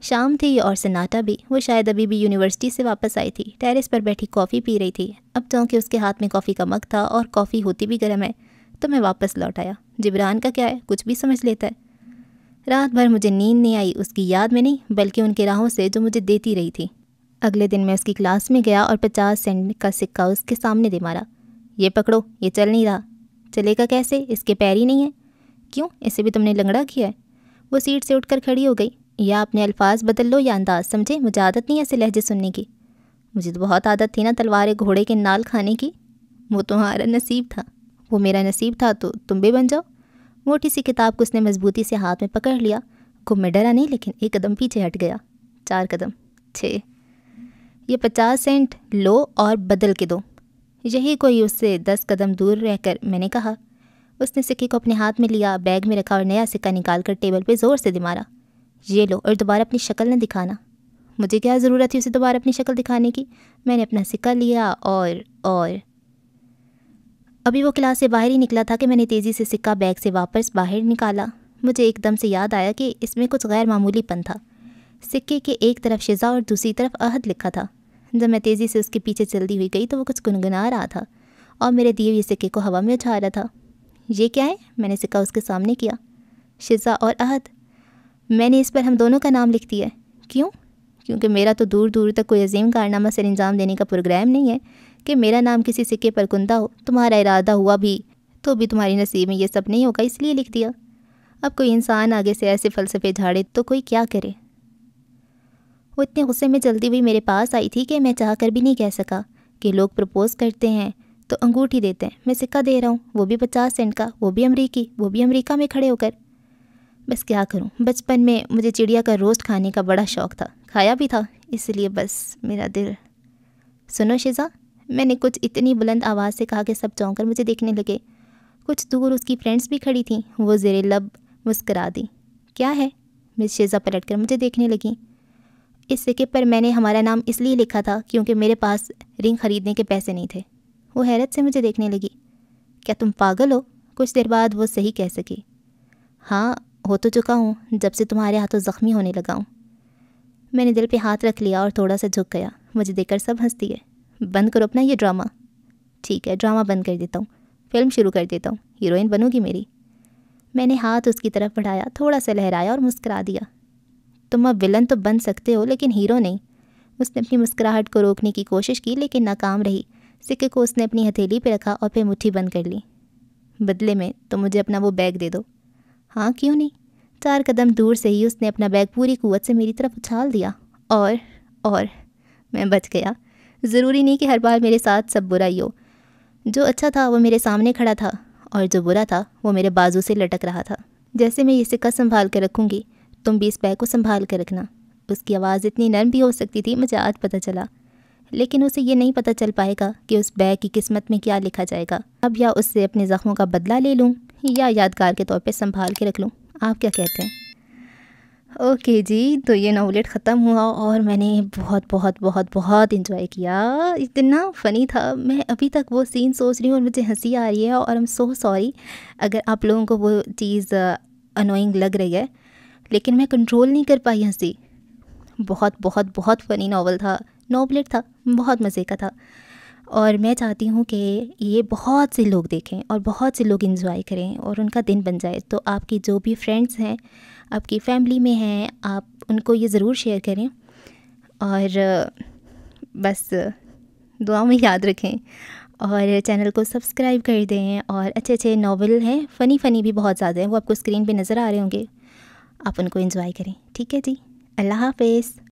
शाम थी और सन्नाटा भी वो शायद अभी भी यूनिवर्सिटी से वापस आई थी टेरेस पर बैठी कॉफ़ी पी रही थी अब चूँकि तो उसके हाथ में कॉफ़ी का मग था और कॉफ़ी होती भी गर्म है तो मैं वापस लौट आया जिब्रान का क्या है कुछ भी समझ लेता है रात भर मुझे नींद नहीं आई उसकी याद में नहीं बल्कि उनके राहों से जो मुझे देती रही थी अगले दिन मैं उसकी क्लास में गया और पचास सेंट का सिक्का उसके सामने दे मारा ये पकड़ो ये चल नहीं रहा चलेगा कैसे इसके पैर ही नहीं है क्यों इसे भी तुमने लंगड़ा किया है वो सीट से उठकर खड़ी हो गई या अपने अल्फाज बदल लो या अंदाज समझे मुझे आदत नहीं ऐसे लहजे सुनने की मुझे तो बहुत आदत थी ना तलवार घोड़े के नाल खाने की वो तुम्हारा तो नसीब था वो मेरा नसीब था तो तुम भी बन जाओ मोटी सी किताब को उसने मजबूती से हाथ में पकड़ लिया को में डरा नहीं लेकिन एक कदम पीछे हट गया चार कदम छः ये पचास सेंट लो और बदल के दो यही कोई उससे दस कदम दूर रहकर मैंने कहा उसने सिक्के को अपने हाथ में लिया बैग में रखा और नया सिक्का निकाल कर टेबल पर ज़ोर से दिमारा ये लो और दोबारा अपनी शक्ल न दिखाना मुझे क्या ज़रूरत थी उसे दोबारा अपनी शक्ल दिखाने की मैंने अपना सिक्का लिया और और अभी वो क्लास से बाहर ही निकला था कि मैंने तेज़ी से सिक्का बैग से वापस बाहर निकाला मुझे एकदम से याद आया कि इसमें कुछ गैर मामूलीपन था सिक्के के एक तरफ शिजा और दूसरी तरफ अहद लिखा था जब मैं तेज़ी से उसके पीछे चलती हुई गई तो वो कुछ गुनगुना रहा था और मेरे दिए हुए सिक्के को हवा में उछा रहा था ये क्या है मैंने सिक्का उसके सामने किया शिजा और अहद मैंने इस पर हम दोनों का नाम लिख दिया है क्यों क्योंकि मेरा तो दूर दूर तक कोई अजीम कारनामा सर अंजाम देने का प्रोग्राम नहीं है कि मेरा नाम किसी सिक्के पर कुंदा हो तुम्हारा इरादा हुआ भी तो भी तुम्हारी नसीब में ये सब नहीं होगा इसलिए लिख दिया अब कोई इंसान आगे से ऐसे फ़लसफ़े झाड़े तो कोई क्या करे वो इतने गुस्से में जल्दी हुई मेरे पास आई थी कि मैं चाह कर भी नहीं कह सका कि लोग प्रपोज़ करते हैं तो अंगूठी देते हैं मैं सिक्का दे रहा हूँ वो भी पचास सेंट का वो भी अमरीकी वो भी अमरीका में खड़े होकर बस क्या करूँ बचपन में मुझे चिड़िया का रोस्ट खाने का बड़ा शौक़ था खाया भी था इसलिए बस मेरा दिल सुनो शिज़ा मैंने कुछ इतनी बुलंद आवाज़ से कहा कि सब चौंक कर मुझे देखने लगे कुछ दूर उसकी फ्रेंड्स भी खड़ी थीं वो जेरे लब मुस्करा दी क्या है मिस शेज़ा पलट कर मुझे देखने लगी इस सिक्के पर मैंने हमारा नाम इसलिए लिखा था क्योंकि मेरे पास रिंग ख़रीदने के पैसे नहीं थे वो हैरत से मुझे देखने लगी क्या तुम पागल हो कुछ देर बाद वो सही कह सकी हाँ हो तो चुका हूँ जब से तुम्हारे हाथों ज़ख्मी होने लगा हूँ मैंने दिल पे हाथ रख लिया और थोड़ा सा झुक गया मुझे देखकर सब हंसती है बंद करो अपना ये ड्रामा ठीक है ड्रामा बंद कर देता हूँ फिल्म शुरू कर देता हूँ हीरोइन बनोगी मेरी मैंने हाथ उसकी तरफ बढ़ाया थोड़ा सा लहराया और मुस्करा दिया तुम अब विलन तो बन सकते हो लेकिन हीरो नहीं उसने अपनी मुस्कुराहट को रोकने की कोशिश की लेकिन नाकाम रही सिक्के को उसने अपनी हथेली पर रखा और फिर मुट्ठी बंद कर ली बदले में तो मुझे अपना वो बैग दे दो हाँ क्यों नहीं चार कदम दूर से ही उसने अपना बैग पूरी कुत से मेरी तरफ उछाल दिया और और मैं बच गया ज़रूरी नहीं कि हर बार मेरे साथ सब बुरा ही हो जो अच्छा था वो मेरे सामने खड़ा था और जो बुरा था वो मेरे बाजू से लटक रहा था जैसे मैं ये सिक्का संभाल कर रखूँगी तुम भी इस बैग को संभाल कर रखना उसकी आवाज़ इतनी नरम भी हो सकती थी मुझे आज पता चला लेकिन उसे ये नहीं पता चल पाएगा कि उस बैग की किस्मत में क्या लिखा जाएगा अब या उससे अपने ज़ख्मों का बदला ले लूँ या यादगार के तौर पर संभाल के रख लूँ आप क्या कहते हैं ओके जी तो ये नॉवलेट ख़त्म हुआ और मैंने बहुत बहुत बहुत बहुत इन्जॉय किया इतना फ़नी था मैं अभी तक वो सीन सोच रही हूँ और मुझे हंसी आ रही है और आई एम सो सॉरी अगर आप लोगों को वो चीज़ अनोइंग uh, लग रही है लेकिन मैं कंट्रोल नहीं कर पाई हंसी बहुत बहुत बहुत फ़नी नावल था नॉबलेट था बहुत मज़े का था और मैं चाहती हूँ कि ये बहुत से लोग देखें और बहुत से लोग इन्जॉय करें और उनका दिन बन जाए तो आपकी जो भी फ्रेंड्स हैं आपकी फैमिली में हैं आप उनको ये ज़रूर शेयर करें और बस दुआ में याद रखें और चैनल को सब्सक्राइब कर दें और अच्छे अच्छे नावल हैं फ़नी फ़नी भी बहुत ज़्यादा हैं वो आपको स्क्रीन पर नज़र आ रहे होंगे आप उनको इन्जॉय करें ठीक है जी अल्लाह हाफिज़